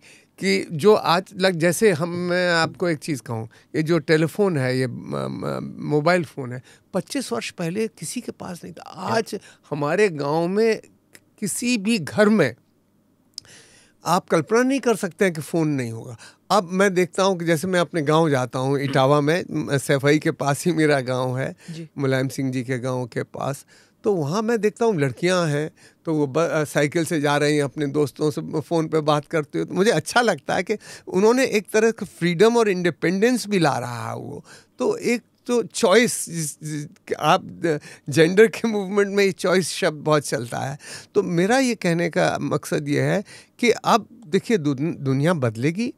कि जो आज लग जैसे हम मैं आपको एक चीज़ कहूँ ये जो टेलीफोन है ये मोबाइल फ़ोन है पच्चीस वर्ष पहले किसी के पास नहीं था आज हमारे गांव में किसी भी घर में आप कल्पना नहीं कर सकते हैं कि फ़ोन नहीं होगा अब मैं देखता हूँ कि जैसे मैं अपने गांव जाता हूँ इटावा में सैफई के पास ही मेरा गांव है मुलायम सिंह जी के गांव के पास तो वहाँ मैं देखता हूँ लड़कियाँ हैं तो वो साइकिल से जा रही हैं अपने दोस्तों से फ़ोन पे बात करते हुए तो मुझे अच्छा लगता है कि उन्होंने एक तरह का फ्रीडम और इंडिपेंडेंस भी ला रहा है वो तो एक तो चॉइस आप जेंडर के मूवमेंट में चॉइस शब्द बहुत चलता है तो मेरा ये कहने का मकसद ये है कि अब देखिए दुनिया बदलेगी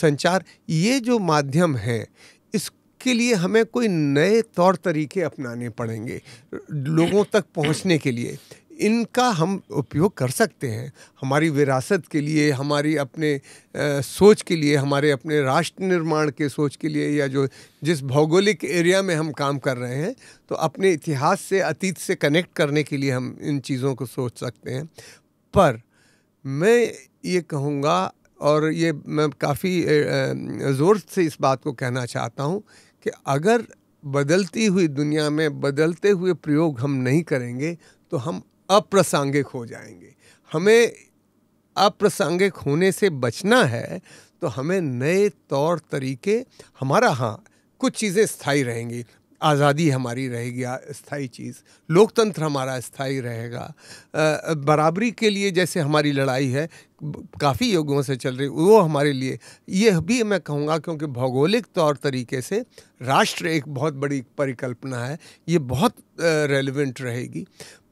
संचार ये जो माध्यम है इसके लिए हमें कोई नए तौर तरीके अपनाने पड़ेंगे लोगों तक पहुंचने के लिए इनका हम उपयोग कर सकते हैं हमारी विरासत के लिए हमारी अपने आ, सोच के लिए हमारे अपने राष्ट्र निर्माण के सोच के लिए या जो जिस भौगोलिक एरिया में हम काम कर रहे हैं तो अपने इतिहास से अतीत से कनेक्ट करने के लिए हम इन चीज़ों को सोच सकते हैं पर मैं ये कहूँगा और ये मैं काफ़ी ज़ोर से इस बात को कहना चाहता हूँ कि अगर बदलती हुई दुनिया में बदलते हुए प्रयोग हम नहीं करेंगे तो हम अप्रासंगिक हो जाएंगे हमें अप्रासंगिक होने से बचना है तो हमें नए तौर तरीके हमारा हाँ कुछ चीज़ें स्थायी रहेंगी आज़ादी हमारी रहेगी स्थायी चीज़ लोकतंत्र हमारा स्थायी रहेगा बराबरी के लिए जैसे हमारी लड़ाई है काफ़ी युगों से चल रही वो हमारे लिए यह भी मैं कहूँगा क्योंकि भौगोलिक तौर तरीके से राष्ट्र एक बहुत बड़ी परिकल्पना है ये बहुत रेलिवेंट रहेगी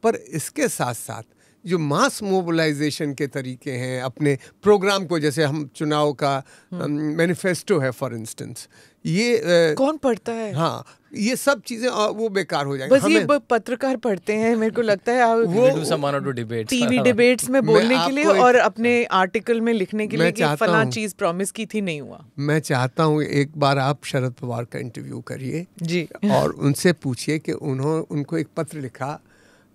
पर इसके साथ साथ जो मास मोबिलाइजेशन के तरीके हैं अपने प्रोग्राम को जैसे हम चुनाव का हाँ। मैनिफेस्टो है फॉर इंस्टेंस ये आ, कौन पढ़ता है हाँ ये सब चीजें वो बेकार हो जाएंगी बस ये पत्रकार पढ़ते हैं मेरे को लगता है वो डिबेट्स टीवी डिबेट्स में बोलने के लिए और अपने आर्टिकल में लिखने के लिए कि फला चीज प्रॉमिस की थी नहीं हुआ मैं चाहता हूँ एक बार आप शरद पवार का इंटरव्यू करिए जी और उनसे पूछिए कि उन्होंने उनको एक पत्र लिखा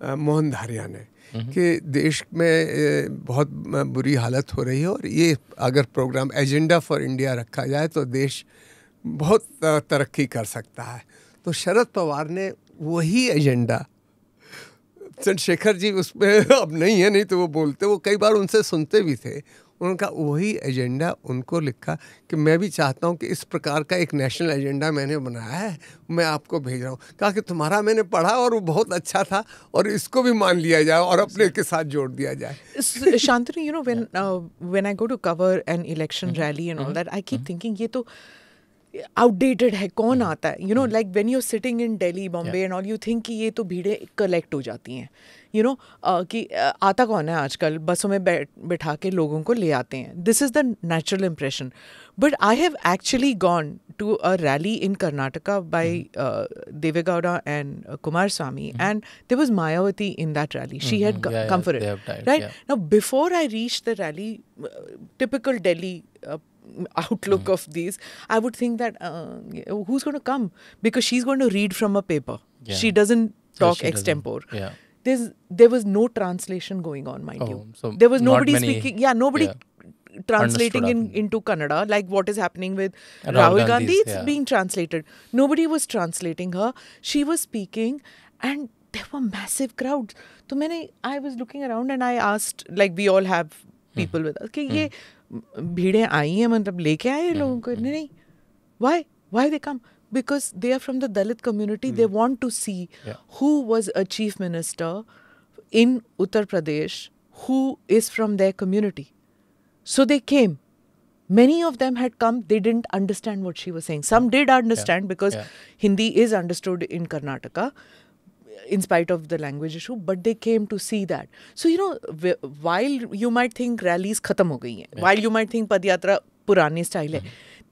मोहन धारिया ने हम्म। कि देश में बहुत बुरी हालत हो रही है और ये अगर प्रोग्राम एजेंडा फॉर इंडिया रखा जाए तो देश बहुत तरक्की कर सकता है तो शरद पवार ने वही एजेंडा चंद्रशेखर जी उसमें अब नहीं है नहीं तो वो बोलते वो कई बार उनसे सुनते भी थे उनका वही एजेंडा उनको लिखा कि मैं भी चाहता हूँ कि इस प्रकार का एक नेशनल एजेंडा मैंने बनाया है मैं आपको भेज रहा हूँ कहा कि तुम्हारा मैंने पढ़ा और वो बहुत अच्छा था और इसको भी मान लिया जाए और अपने के साथ जोड़ दिया जाए Shantanu you know when when I go to cover an election rally and all that I keep thinking ये तो आउटडेटेड है कौन hmm. आता है you know like when you sitting in Delhi Bombay and all you think कि ये तो भीड़ें कलेक्ट हो जाती हैं यू नो कि आता कौन है आजकल बसों में बैठ बैठा के लोगों को ले आते हैं this is the natural impression but I have actually gone to a rally in Karnataka by Deve Gowda and Kumaraswamy and they was Mayawati in that rally she had comfort right now before I reach the rally typical Delhi outlook mm. of these, I would think that uh, who's going to come because she's going to read from a paper. Yeah. She doesn't talk so she extempore. Doesn't, yeah. There's there was no translation going on, mind oh, you. So there was nobody many, speaking. Yeah, nobody. Yeah. Translating in, into Kannada, like what is happening with Rahul, Gandhi, it's yeah. being translated. Nobody was translating her. She was speaking, and there were massive crowds. So I was looking around and I asked, like we all have hmm. people mm. with us, hmm. ये भीड़ें आई हैं मतलब लेके आए हैं लोगों को नहीं नहीं why why they come because they are from the Dalit community they want to see who was a chief minister in Uttar Pradesh who is from their community so they came many of them had come they didn't understand what she was saying some did understand yeah, because yeah. hindi is understood in karnataka in spite of the language issue, but they came to see that. So, you know, while you might think rallies khatam ho gayi yeah. while you might think Padyatra purane style hai,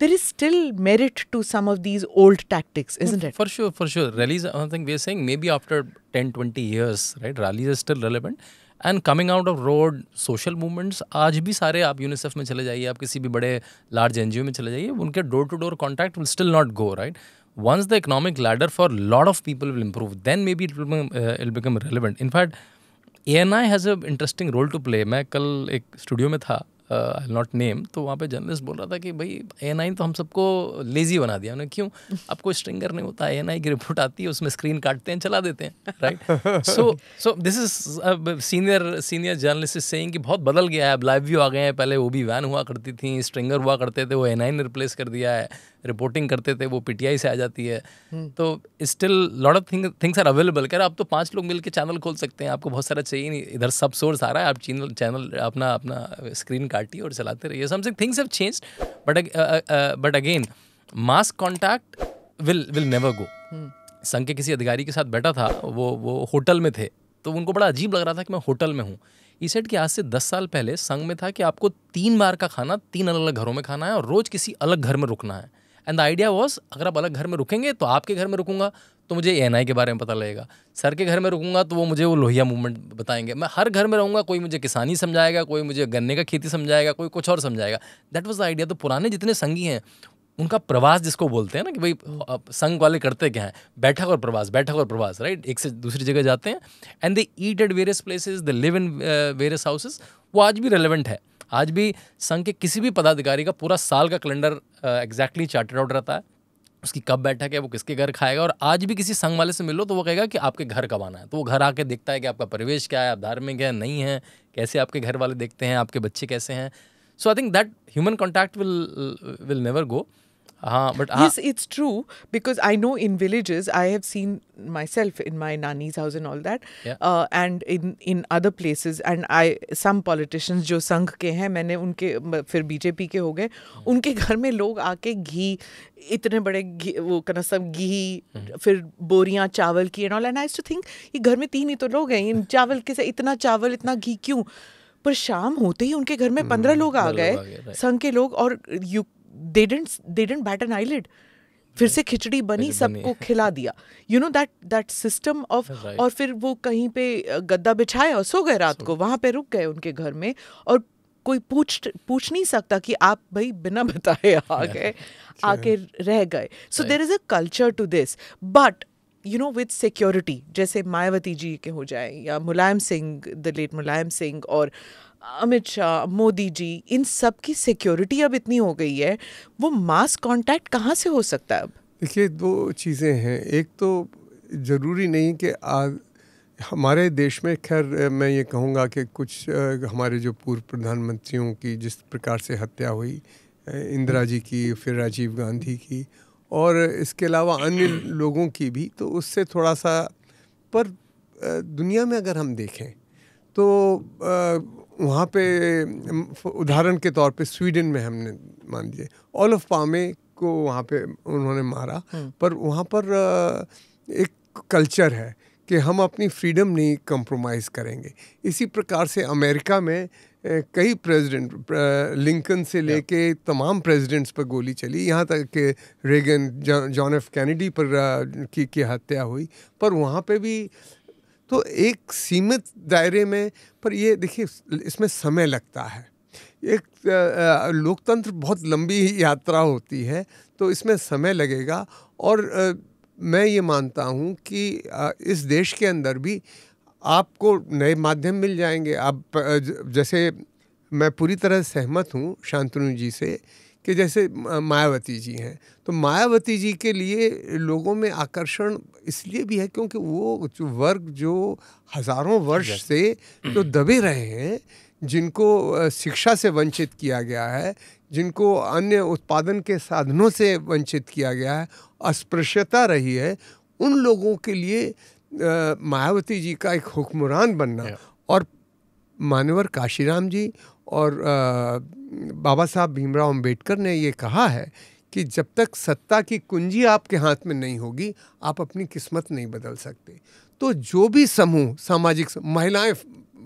there is still merit to some of these old tactics, hmm, isn't it? For sure, for sure. Rallies are one we're saying maybe after 10, 20 years, right? Rallies are still relevant. And coming out of road social movements आज भी सारे आप UNICEF में चले जाइए आप किसी भी बड़े लार्ज एन में चले जाइए उनके door to door contact will still not go right once the economic ladder for lot of people will improve then may be it become relevant uh, it'll A N I has ANI interesting role to play मैं कल एक studio में था आई not name तो वहाँ पे journalist बोल रहा था कि भाई ए एन आई तो हम सबको लेजी बना दिया उन्होंने क्यों आपको स्ट्रिंगर नहीं होता ए एन आई की रिपोर्ट आती है उसमें स्क्रीन काटते हैं चला देते हैं right so so this is senior senior journalist is saying कि बहुत बदल गया है अब लाइव व्यू आ गए हैं पहले वो भी वैन हुआ करती थी स्ट्रिंगर हुआ करते थे वो एन आई ने रिप्लेस कर दिया है रिपोर्टिंग करते थे वो पीटीआई से आ जाती है हम्म। तो still lot of things are available कह आप तो पाँच लोग मिलकर चैनल खोल सकते हैं आपको बहुत सारा चाहिए नहीं इधर सब सोर्स आ रहा है आप चैनल चैनल अपना अपना स्क्रीन काटिए और चलाते रहिए something things have changed but but again mass contact will will never go Sangh के किसी अधिकारी के साथ बैठा था वो वो होटल में थे तो उनको बड़ा अजीब लग रहा था कि मैं होटल में हूँ ई सेट कि आज से दस साल पहले संघ में था कि आपको तीन बार का खाना तीन अलग अलग घरों में खाना है और रोज़ किसी अलग घर में रुकना है एंड द आइडिया वॉज अगर आप अलग घर में रुकेंगे तो आपके घर में रुकूंगा तो मुझे ए के बारे में पता लगेगा सर के घर में रुकूंगा तो वो मुझे वो लोहिया मूवमेंट बताएंगे मैं हर घर में रहूँगा कोई मुझे किसानी समझाएगा कोई मुझे गन्ने का खेती समझाएगा कोई कुछ और समझाएगा दैट वॉज द आइडिया तो पुराने जितने संगी हैं उनका प्रवास जिसको बोलते हैं ना कि भाई संघ वाले करते क्या हैं बैठक और प्रवास बैठक और प्रवास राइट एक से दूसरी जगह जाते हैं and they eat at various places they live in various houses वो आज भी रेलिवेंट है आज भी संघ के किसी भी पदाधिकारी का पूरा साल का कैलेंडर एग्जैक्टली चार्टेड आउट रहता है उसकी कब बैठक है वो किसके घर खाएगा और आज भी किसी संघ वाले से मिलो तो वो कहेगा कि आपके घर कब आना है तो वो घर आके देखता है कि आपका परिवेश क्या है आप धार्मिक है नहीं है कैसे आपके घर वाले देखते हैं आपके बच्चे कैसे हैं so I think that human contact will will never go हाँ बट हाँ। yes it's true because I know in villages I have seen myself in my nani's house in all that and in in other other and I some some जो संघ के हैं मैंने उनके फिर BJP के हो गए हम्म। उनके घर में लोग आके घी इतने बड़े घी वो कहना सब घी हम्म। फिर बोरियाँ चावल की and all and I too think ये घर में तीन ही तो लोग हैं इन चावल के से इतना चावल इतना घी क्यों पर शाम होते ही उनके घर में हम्म, पंद्रह लोग आ गए संघ के लोग और you they didn't they didn't bat an eyelid फिर से खिचड़ी बनी सबको खिला दिया you know that that system of और फिर वो कहीं पे गद्दा बिछाया और सो गए रात को वहाँ पे रुक गए उनके घर में और कोई पूछ पूछ नहीं सकता कि आप भाई बिना बताए आ गए आके रह गए so there is a culture to this but you know with security जैसे मायावती जी के हो जाए या मुलायम सिंह द लेट मुलायम सिंह और uh, अमित शाह मोदी जी इन सब की सिक्योरिटी अब इतनी हो गई है वो मास कांटेक्ट कहाँ से हो सकता है अब देखिए दो चीज़ें हैं एक तो ज़रूरी नहीं कि आज हमारे देश में खैर मैं ये कहूँगा कि कुछ हमारे जो पूर्व प्रधानमंत्रियों की जिस प्रकार से हत्या हुई इंदिरा जी की फिर राजीव गांधी की और इसके अलावा अन्य लोगों की भी तो उससे थोड़ा सा पर दुनिया में अगर हम देखें तो वहाँ पे उदाहरण के तौर पे स्वीडन में हमने मान लिए ऑल ऑफ पामे को वहाँ पे उन्होंने मारा हम्म। पर वहाँ पर एक कल्चर है कि हम अपनी फ्रीडम नहीं कंप्रोमाइज़ करेंगे इसी प्रकार से अमेरिका में कई प्रेसिडेंट लिंकन से लेके तमाम प्रेसिडेंट्स पर गोली चली यहाँ तक कि रेगन जॉन एफ कैनेडी पर की, की हत्या हुई पर वहाँ पे भी तो एक सीमित दायरे में पर ये देखिए इसमें समय लगता है एक लोकतंत्र बहुत लंबी यात्रा होती है तो इसमें समय लगेगा और मैं ये मानता हूँ कि इस देश के अंदर भी आपको नए माध्यम मिल जाएंगे आप जैसे मैं पूरी तरह सहमत हूँ शांतनु जी से कि जैसे मायावती जी हैं तो मायावती जी के लिए लोगों में आकर्षण इसलिए भी है क्योंकि वो जो वर्ग जो हजारों वर्ष से तो दबे रहे हैं जिनको शिक्षा से वंचित किया गया है जिनको अन्य उत्पादन के साधनों से वंचित किया गया है अस्पृश्यता रही है उन लोगों के लिए मायावती जी का एक हुक्मरान बनना और मानवर काशीराम जी और बाबा साहब भीमराव अम्बेडकर ने ये कहा है कि जब तक सत्ता की कुंजी आपके हाथ में नहीं होगी आप अपनी किस्मत नहीं बदल सकते तो जो भी समूह सामाजिक महिलाएं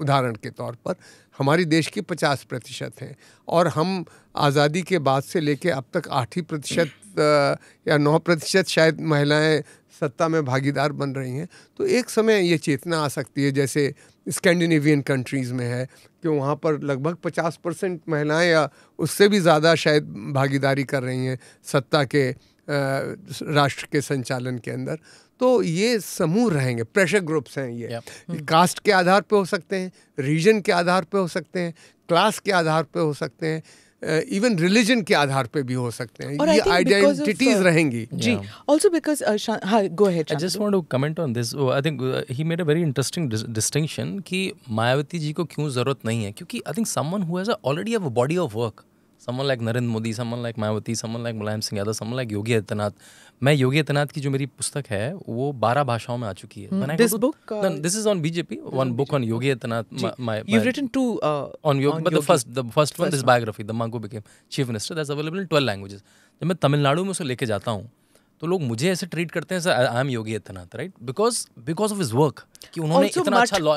उदाहरण के तौर पर हमारी देश की पचास प्रतिशत हैं और हम आज़ादी के बाद से लेके अब तक आठ ही प्रतिशत या नौ प्रतिशत शायद महिलाएं सत्ता में भागीदार बन रही हैं तो एक समय ये चेतना आ सकती है जैसे स्कैंडिनेवियन कंट्रीज़ में है कि वहाँ पर लगभग 50 परसेंट महिलाएँ या उससे भी ज़्यादा शायद भागीदारी कर रही हैं सत्ता के राष्ट्र के संचालन के अंदर तो ये समूह रहेंगे प्रेशर ग्रुप्स हैं ये yeah. कास्ट के आधार पे हो सकते हैं रीजन के आधार पे हो सकते हैं क्लास के आधार पे हो सकते हैं इवन uh, रिलीजन के आधार पे भी हो सकते हैं ये आइडेंटिटीज uh, रहेंगी जी also because go ahead I just want to comment on this I think he made a very interesting distinction कि मायावती जी को क्यों जरूरत नहीं है क्योंकि I think someone who has already have a body of work someone like Narendra Modi someone like Mayawati someone like Mulayam Singh Yadav someone like Yogi Adityanath मैं योगी आदित्यनाथ की जो मेरी पुस्तक है वो बारह भाषाओं में आ चुकी है this book this is on BJP one book on Yogi Adityanath my you written two on Yogi but the first the first one this biography the monk who became chief minister that's available in 12 languages जब मैं तमिलनाडु में उसे लेके जाता हूं तो लोग मुझे ऐसे ट्रीट करते हैं sir I am Yogi Adityanath right because because of his work कि उन्होंने इतना मट, अच्छा लॉ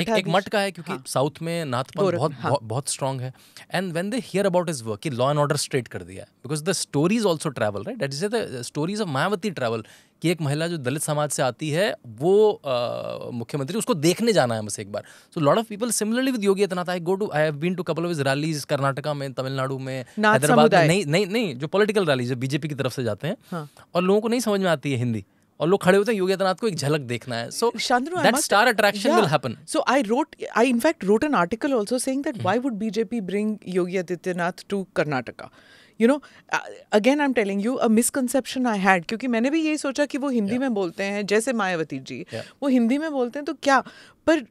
एक, एक मट का है क्योंकि हाँ. साउथ में नाथपाल बहुत हाँ. बहुत स्ट्रांग है and when they hear about his work कि लॉ एंड ऑर्डर स्ट्रेट कर दिया because the stories also travel right that is the stories of Mayawati travel कि एक महिला जो दलित समाज से आती है वो मुख्यमंत्री उसको देखने जाना है बस एक बार so lot of people similarly with Yogi Adityanath I go to I have been to couple of rallies Karnataka में तमिलनाडु में हैदराबाद में नहीं नहीं नहीं जो पॉलिटिकल रैलीज है बीजेपी की तरफ से जाते हैं हाँ। और लोगों को नहीं समझ में आती है हिंदी और लोग खड़े होते हैं योगी आदित्यनाथ को एक झलक देखना है so Shantanu that star attraction will happen so I wrote I in fact wrote an article also saying that why would BJP bring Yogi Adityanath to Yogi you know again I am telling you a misconception I had क्योंकि मैंने भी यही सोचा कि वो Hindi yeah. में बोलते हैं जैसे मायावती जी yeah. वो हिंदी में बोलते हैं तो क्या पर uh,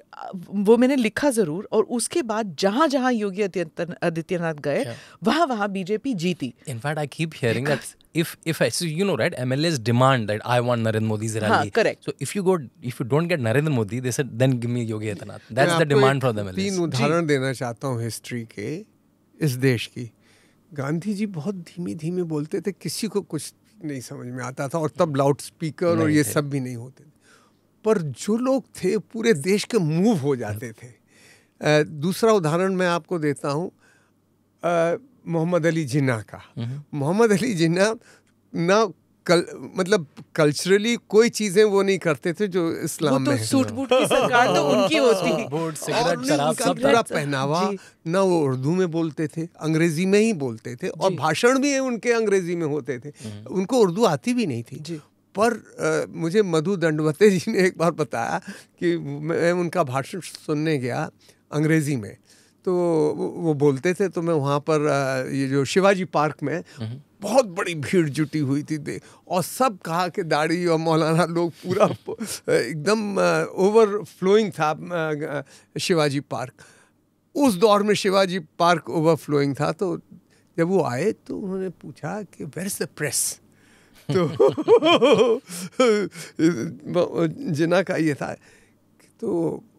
वो मैंने लिखा ज़रूर और उसके बाद जहां जहां योगी आदित्यनाथ गए yeah. वहां वहां बीजेपी जीती in fact I keep hearing that if if I so you know right MLAs demand that I want Narendra Modi's rally. Haan, correct. So if you go if you don't get Narendra Modi, they said then give me Yogi Adityanath. That's the demand from the MLAs. तीन उदाहरण देना चाहता हूँ history के इस देश की गांधी जी बहुत धीमे धीमे बोलते थे किसी को कुछ नहीं समझ में आता था और तब लाउड स्पीकर और ये सब भी नहीं होते थे पर जो लोग थे पूरे देश के मूव हो जाते थे दूसरा उदाहरण मैं आपको देता हूँ मोहम्मद अली जिन्ना का हम्म। मोहम्मद अली जिन्ना ना कल मतलब कल्चरली कोई चीजें वो नहीं करते थे जो इस्लाम तो में सूट बूट की सरकार तो उनकी होती पूरा पहनावा ना वो उर्दू में बोलते थे अंग्रेजी में ही बोलते थे और भाषण भी उनके अंग्रेजी में होते थे हम्म। उनको उर्दू आती भी नहीं थी पर मुझे मधु दंडवते जी ने एक बार बताया कि मैं उनका भाषण सुनने गया अंग्रेजी में तो वो बोलते थे तो मैं वहाँ पर ये जो शिवाजी पार्क में हम्म। बहुत बड़ी भीड़ जुटी हुई थी दे और सब कहा कि दाढ़ी और मौलाना लोग पूरा एकदम ओवर फ्लोइंग था शिवाजी पार्क उस दौर में शिवाजी पार्क ओवर फ्लोइंग था तो जब वो आए तो उन्होंने पूछा कि वेर इज़ द प्रेस तो जिना का ये था तो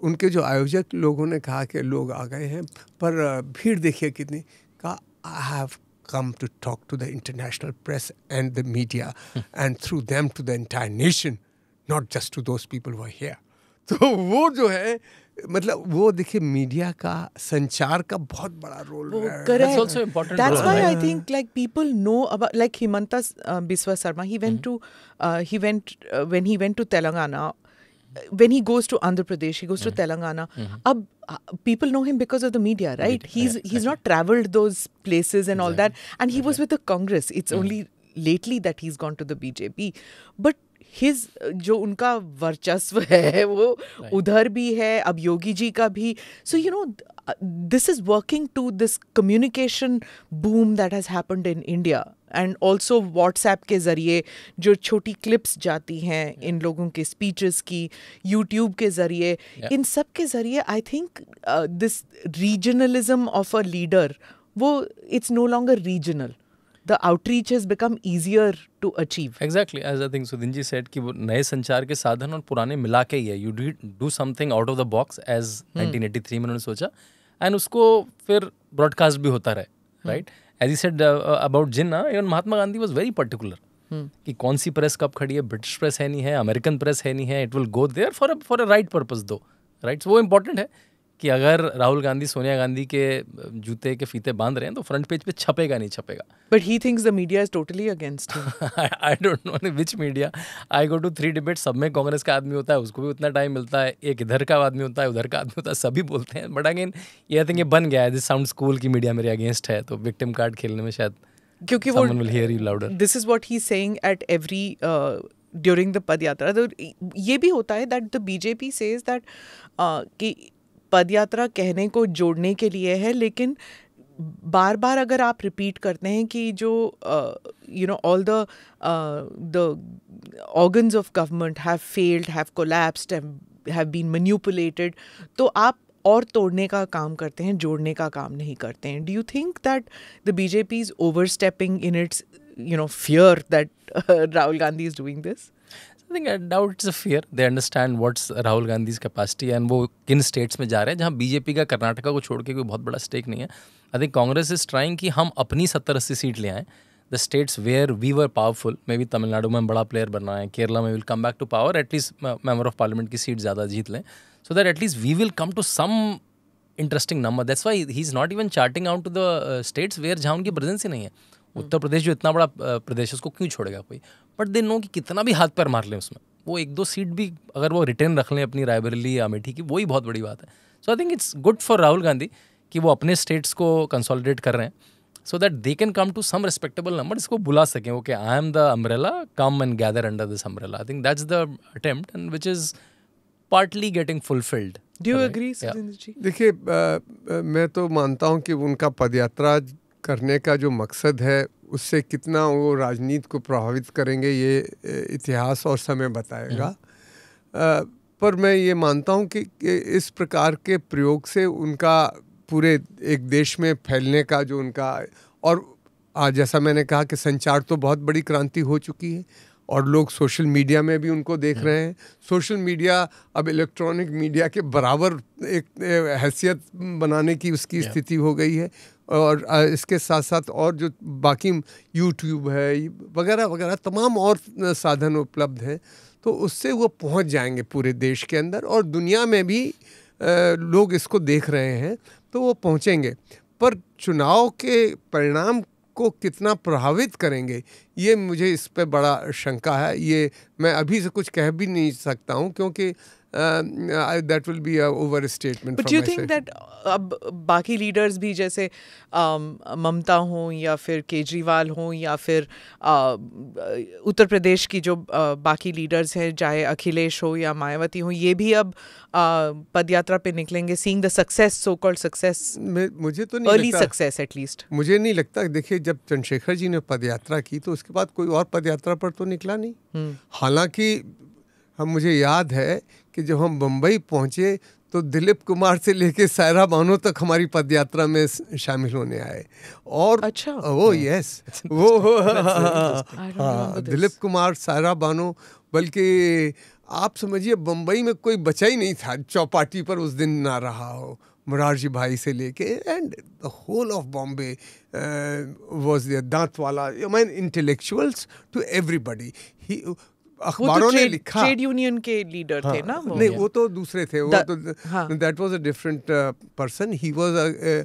उनके जो आयोजक लोगों ने कहा कि लोग आ गए हैं पर भीड़ देखिए कितनी कहा I have come to talk to the international press and the media and through them to the entire nation not just to those people वो हेयर तो वो जो है मतलब वो देखिए मीडिया का संचार का बहुत बड़ा role that's why I think like people know about like Himanta Biswa Sarma he went to he went when he went to Telangana when he goes to Andhra Pradesh, he goes mm-hmm. to Telangana. Mm-hmm. Ab, uh, people know him because of the media, right? He's yeah, exactly. he's not traveled those places and exactly. all that, and he okay. was with the Congress. It's mm-hmm. only lately that he's gone to the BJP, but his uh, jo unka वर्चस्व hai, wo right. उधर भी है अब योगी जी का भी so you know this is working to this communication boom that has happened in and also WhatsApp के ज़रिए जो छोटी क्लिप्स जाती हैं इन लोगों के स्पीचेस की यूट्यूब के ज़रिए इन सब के ज़रिए I think this regionalism of a leader वो it's no longer regional the outreach has become easier to achieve exactly as I think Sudin ji said कि वो नए संचार के साधन और पुराने मिला के ही है you do something out of the box as three में उन्होंने सोचा एंड उसको फिर ब्रॉडकास्ट भी होता रहे right hmm. right? As you said about Jinnah even Mahatma Gandhi was very particular कि कौन सी प्रेस कब खड़ी है ब्रिटिश प्रेस है नहीं है अमेरिकन प्रेस है नहीं है it will go there for for a right purpose though right वो इंपॉर्टेंट है कि अगर राहुल गांधी सोनिया गांधी के जूते के फीते बांध रहे हैं तो फ्रंट पेज पे छपेगा नहीं छपेगा but he thinks the media is totally against I don't know which media I go to three debate सब में कांग्रेस का आदमी होता है उसको भी उतना टाइम मिलता है एक इधर का आदमी होता है उधर का आदमी होता है सभी बोलते हैं बट अगेन ये आई थिंक ये बन गया है दिस साउंड स्कूल की मीडिया मेरे अगेंस्ट है तो विक्टिम कार्ड खेलने में शायद क्योंकि वो this is what he saying at every during the padyatra तो ये भी होता है that the BJP says that कि पदयात्रा कहने को जोड़ने के लिए है लेकिन बार बार अगर आप रिपीट करते हैं कि जो you know all the the organs of government have failed have collapsed have been manipulated तो आप और तोड़ने का काम करते हैं जोड़ने का काम नहीं करते हैं do you think that the BJP is overstepping in it's you know fear that Rahul Gandhi is doing this I think a fear they understand what's Rahul Gandhi's capacity and वो किन स्टेट्स में जा रहे हैं जहाँ बीजेपी का कर्नाटका को छोड़ के कोई बहुत बड़ा स्टेक नहीं है I think Congress is trying कि हम अपनी सत्तर अस्सी सीट ले आएँ the states where we were powerful may be Tamil Nadu में बड़ा प्लेयर रहा है केरला में will come back to power at least member of parliament की सीट ज़्यादा जीत लें so that at least we will come to some interesting number that's why he is not even charting out to the states where जहाँ उनकी presence ही नहीं है hmm. उत्तर प्रदेश जो इतना बड़ा uh, प्रदेश है उसको क्यों छोड़ेगा कोई बट दे नो कि कितना भी हाथ पैर मार लें उसमें वो एक दो सीट भी अगर वो रिटर्न रख लें अपनी रायबरेली या अमेठी की वही बहुत बड़ी बात है so I think it's good for Rahul Gandhi कि वो अपने स्टेट्स को कंसोलिडेट कर रहे हैं so that they can come to some respectable number इसको बुला सकें okay I am the umbrella come and gather under this umbrella I think that's the attempt and which is partly getting fulfilled do you agree देखिए मैं तो मानता हूँ कि उनका पदयात्रा करने का जो मकसद है उससे कितना वो राजनीति को प्रभावित करेंगे ये इतिहास और समय बताएगा हम्म। पर मैं ये मानता हूँ कि, कि इस प्रकार के प्रयोग से उनका पूरे एक देश में फैलने का जो उनका और आज जैसा मैंने कहा कि संचार तो बहुत बड़ी क्रांति हो चुकी है और लोग सोशल मीडिया में भी उनको देख हम्म। रहे हैं सोशल मीडिया अब इलेक्ट्रॉनिक मीडिया के बराबर एक हैसियत बनाने की उसकी स्थिति हो गई है और इसके साथ साथ और जो बाकी यूट्यूब है वगैरह वगैरह तमाम और साधन उपलब्ध हैं तो उससे वो पहुंच जाएंगे पूरे देश के अंदर और दुनिया में भी लोग इसको देख रहे हैं तो वो पहुंचेंगे पर चुनाव के परिणाम को कितना प्रभावित करेंगे ये मुझे इस पर बड़ा शंका है ये मैं अभी से कुछ कह भी नहीं सकता हूँ क्योंकि that will be over statement but you think that अब बाकी लीडर्स भी जैसे ममता हों या फिर केजरीवाल हों या फिर उत्तर प्रदेश की जो बाकी लीडर्स हैं चाहे अखिलेश हो या मायावती हो ये भी अब पदयात्रा पे निकलेंगे seeing the success so called success मुझे तो नहीं अर्ली सक्सेस एटलीस्ट मुझे नहीं लगता देखिए जब चंद्रशेखर जी ने पदयात्रा की तो उसके बाद कोई और पदयात्रा पर तो निकला नहीं हालांकि हम मुझे याद है कि जब हम बम्बई पहुँचे तो दिलीप कुमार से लेके सायरा बानो तक हमारी पदयात्रा में शामिल होने आए और अच्छा वो यस yes, वो हाँ, हाँ, दिलीप कुमार सायरा बानो बल्कि आप समझिए बम्बई में कोई बचा ही नहीं था चौपाटी पर उस दिन ना रहा हो मुरारजी भाई से लेके and the whole of Bombay was दांत वाला मैन इंटेलेक्चुअल्स टू एवरीबडी ही तो अखबारों ने लिखा ट्रेड यूनियन के लीडर हाँ, थे ना वो नहीं वो तो दूसरे थे वो तो that was a different person he was a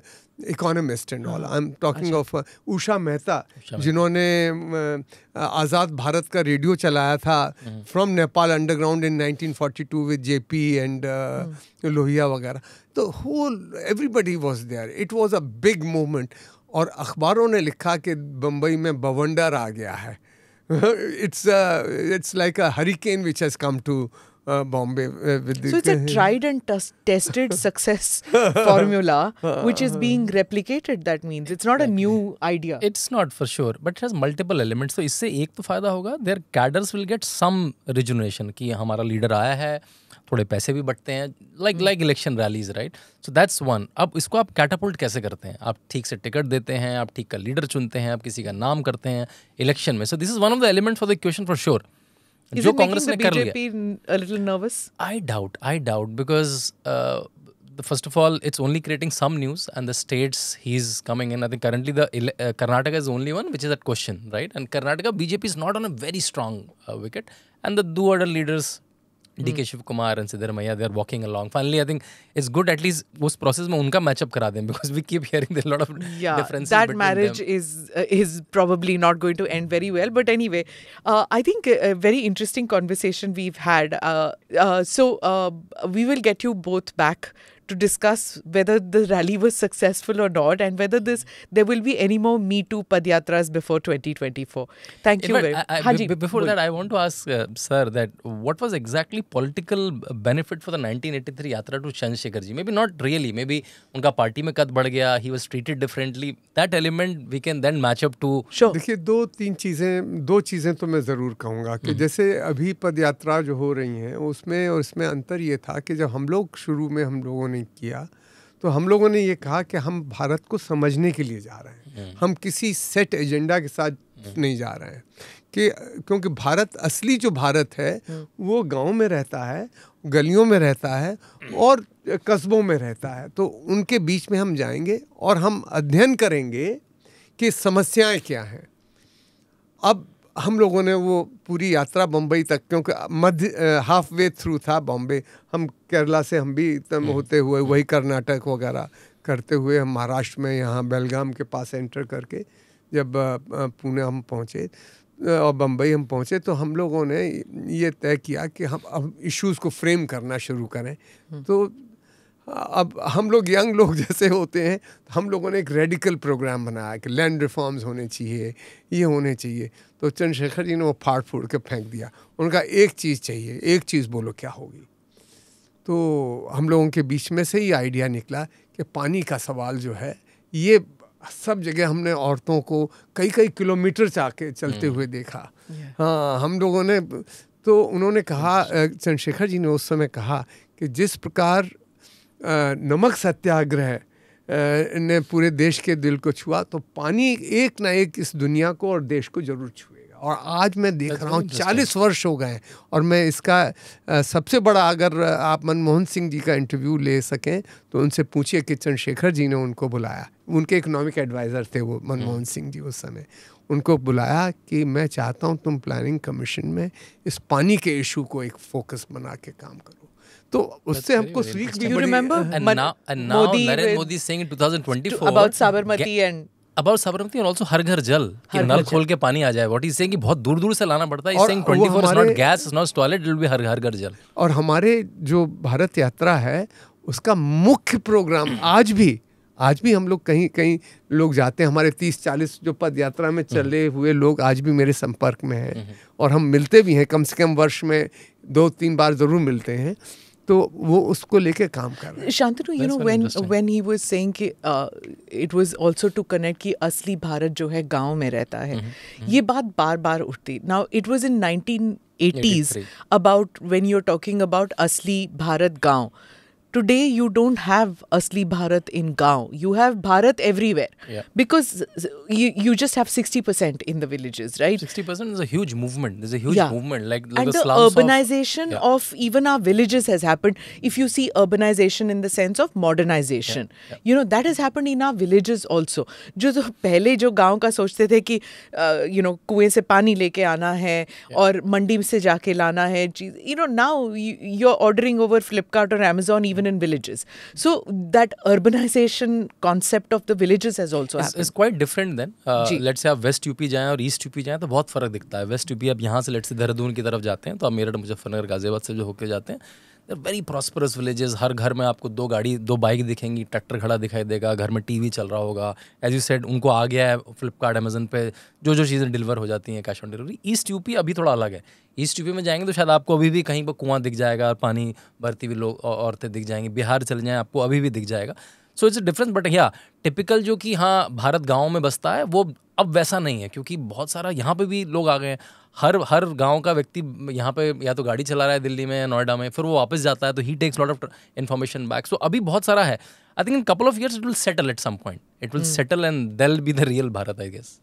economist and all I am talking of Usha Mehta जिन्होंने आज़ाद uh, भारत uh, का रेडियो चलाया था from Nepal underground in 1942 with JP and Lohia वगैरह तो whole everybody was there it was a big movement और अखबारों ने लिखा कि बम्बई में बवंडर आ गया है it's uh, it's like a hurricane which has come to uh, Bombay. Uh, with so the, it's a tried and t- tested success formula which is being replicated. That means it's not a new idea. It's not for sure, but it has multiple elements. So isse ek to fayda hoga Their cadres will get some regeneration ki hamara leader aaya hai थोड़े पैसे भी बटते हैं like like election rallies right so that's one अब इसको आप catapult कैसे करते हैं आप ठीक से टिकट देते हैं आप ठीक का लीडर चुनते हैं आप किसी का नाम करते हैं इलेक्शन में so this is one of the element for the question for sure जो कांग्रेस ने कर लिया I doubt I doubt because first of all, it's only creating some news, and the states he's coming in. I think currently the uh, Karnataka is the only one which is at question, right? And Karnataka BJP is not on a very strong uh, wicket, and the do order leaders DK Shivakumar and Siddaramaiah they are walking along finally I think it's good at least उस process में उनका matchup करा दें because we keep hearing there lot of differences that marriage is is probably not going to end very well but anyway I think very interesting conversation we've had so we will get you both back to discuss whether the rally was successful or not and whether this there will be any more Me Too Padyatras before 2024. Thank In you fact, very much. I, I, b- before that, I want to ask, uh, sir, that what was exactly political benefit for the 1983 Yatra to Chandrasekhar ji? Maybe not really. Maybe unka party mein kad bad gaya, He was treated differently. That element we can then match up to. Sure. देखिए दो तीन चीजें दो चीजें तो मैं जरूर कहूँगा कि जैसे अभी पदयात्रा जो हो रही हैं उसमें और इसमें अंतर ये था कि जब हम लोग शुरू में हम लोगों ने ने किया तो हम लोगों ने ये कहा कि हम भारत को समझने के लिए जा रहे हैं हम्म। हम किसी सेट एजेंडा के साथ हम्म। नहीं जा रहे हैं कि क्योंकि भारत असली जो भारत है हम्म। वो गांव में रहता है गलियों में रहता है और कस्बों में रहता है तो उनके बीच में हम जाएंगे और हम अध्ययन करेंगे कि समस्याएं क्या हैं अब हम लोगों ने वो पूरी यात्रा बम्बई तक क्योंकि मध्य हाफ वे थ्रू था बॉम्बे हम केरला से हम भी तम हम्म। होते हुए वही कर्नाटक वगैरह करते हुए हम महाराष्ट्र में यहाँ बेलगाम के पास एंटर करके जब पुणे हम पहुँचे और बम्बई हम पहुँचे तो हम लोगों ने ये तय किया कि हम अब इश्यूज़ को फ्रेम करना शुरू करें हम्म। तो अब हम लोग यंग लोग जैसे होते हैं तो हम लोगों ने एक रेडिकल प्रोग्राम बनाया कि लैंड रिफॉर्म्स होने चाहिए ये होने चाहिए तो चंद्रशेखर जी ने वो फाड़ फूड़ के फेंक दिया उनका एक चीज़ चाहिए एक चीज़ बोलो क्या होगी तो हम लोगों के बीच में से ही आइडिया निकला कि पानी का सवाल जो है ये सब जगह हमने औरतों को कई कई किलोमीटर जाके चलते हम्म। हुए देखा हाँ हम लोगों ने तो उन्होंने कहा चंद्रशेखर जी ने उस समय कहा कि जिस प्रकार नमक सत्याग्रह ने पूरे देश के दिल को छुआ तो पानी एक ना एक इस दुनिया को और देश को ज़रूर छुएगा और आज मैं देख रहा हूँ चालीस वर्ष हो गए और मैं इसका सबसे बड़ा अगर आप मनमोहन सिंह जी का इंटरव्यू ले सकें तो उनसे पूछिए कि चंद्रशेखर जी ने उनको बुलाया उनके इकोनॉमिक एडवाइज़र थे वो मनमोहन hmm. सिंह जी उस समय उनको बुलाया कि मैं चाहता हूँ तुम प्लानिंग कमीशन में इस पानी के इशू को एक फोकस बना के काम करो तो उससे हमको सीख भी you remember Modi Narendra Modi saying in 2024 about Sabarmati and about Sabarmati और ऑल्सो हर घर जल कि नल खोल के पानी आ जाए व्हाट इज सेइंग कि बहुत दूर दूर से लाना पड़ता है saying 24 is not gas is not toilet it will be हर हर घर जल और हमारे जो भारत यात्रा है उसका मुख्य प्रोग्राम आज भी आज भी हम लोग कहीं कहीं लोग जाते हैं हमारे तीस चालीस जो पद यात्रा में चले हम्म। हुए लोग आज भी मेरे संपर्क में हैं हम्म। और हम मिलते भी हैं कम से कम वर्ष में दो तीन बार ज़रूर मिलते हैं तो वो उसको लेके काम कर रहे हैं Shantanu you know when when he was saying कि it was also to connect कि असली भारत जो है गांव में रहता है mm-hmm. mm-hmm. ये बात बार बार उठती now it was in 1980s about when you are talking about असली भारत गांव today you don't have Asli Bharat in Gaon. You have Bharat everywhere. Yeah. Because you, you just have 60% in the villages, right? 60% is a huge movement. There's a huge yeah. movement. Like, like and the, the urbanization of, yeah. of, even our villages has happened. If you see urbanization in the sense of modernization, you know, that has happened in our villages also. जो जो पहले जो गांव का you know कि se नो कुएं से पानी लेके आना se और मंडी से जाके लाना है you know you're ordering over Flipkart or Amazon even. even in villages. So that urbanization concept of the villages has also happened. It's quite different then. Uh, let's say आप वेस्ट यूपी जाएं और east UP जाएं तो बहुत फर्क दिखता है west UP अब यहाँ से लेट्स से देहरादून की तरफ जाते हैं तो आप मेरठ मुजफ्फरनगर गाजियाबाद से जो होकर जाते हैं वेरी प्रॉस्परस विलेजेस हर घर में आपको दो गाड़ी दो बाइक दिखेंगी ट्रैक्टर खड़ा दिखाई देगा घर में टीवी चल रहा होगा एज यू सेड उनको आ गया है फ्लिपकार्ट अमेजन पे जो जो चीज़ें डिलीवर हो जाती हैं cash on delivery east UP अभी थोड़ा अलग है ईस्ट यूपी में जाएंगे तो शायद आपको अभी भी कहीं पर कुआं दिख जाएगा और पानी भरती हुई लोग औरतें दिख जाएंगी बिहार चले जाएँ आपको अभी भी दिख जाएगा सो इट्स डिफरेंस बट या टिपिकल जो कि हाँ भारत गाँव में बसता है वो अब वैसा नहीं है क्योंकि बहुत सारा यहाँ पर भी लोग आ गए हैं हर हर गांव का व्यक्ति यहाँ पे या तो गाड़ी चला रहा है दिल्ली में नोएडा में फिर वो वापस जाता है तो he takes lot of information back so अभी बहुत सारा है I think in couple of years it will settle at some point it will settle and they'll be the real Bharat I guess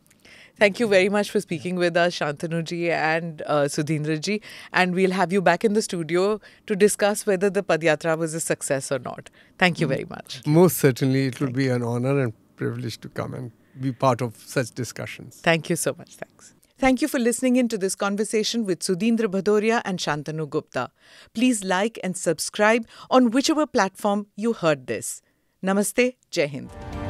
thank you very much for speaking with Shantanu ji and Sudheendra ji and we'll have you back in the studio to discuss whether the padyatra was a success और not thank you very much most certainly it would be an honour and privilege to come and be part of such discussions. Thank you so much. Thanks. Thank you for listening in to this conversation with Sudhindra Bhadoria and Shantanu Gupta. Please like and subscribe on whichever platform you heard this. Namaste, Jai Hind.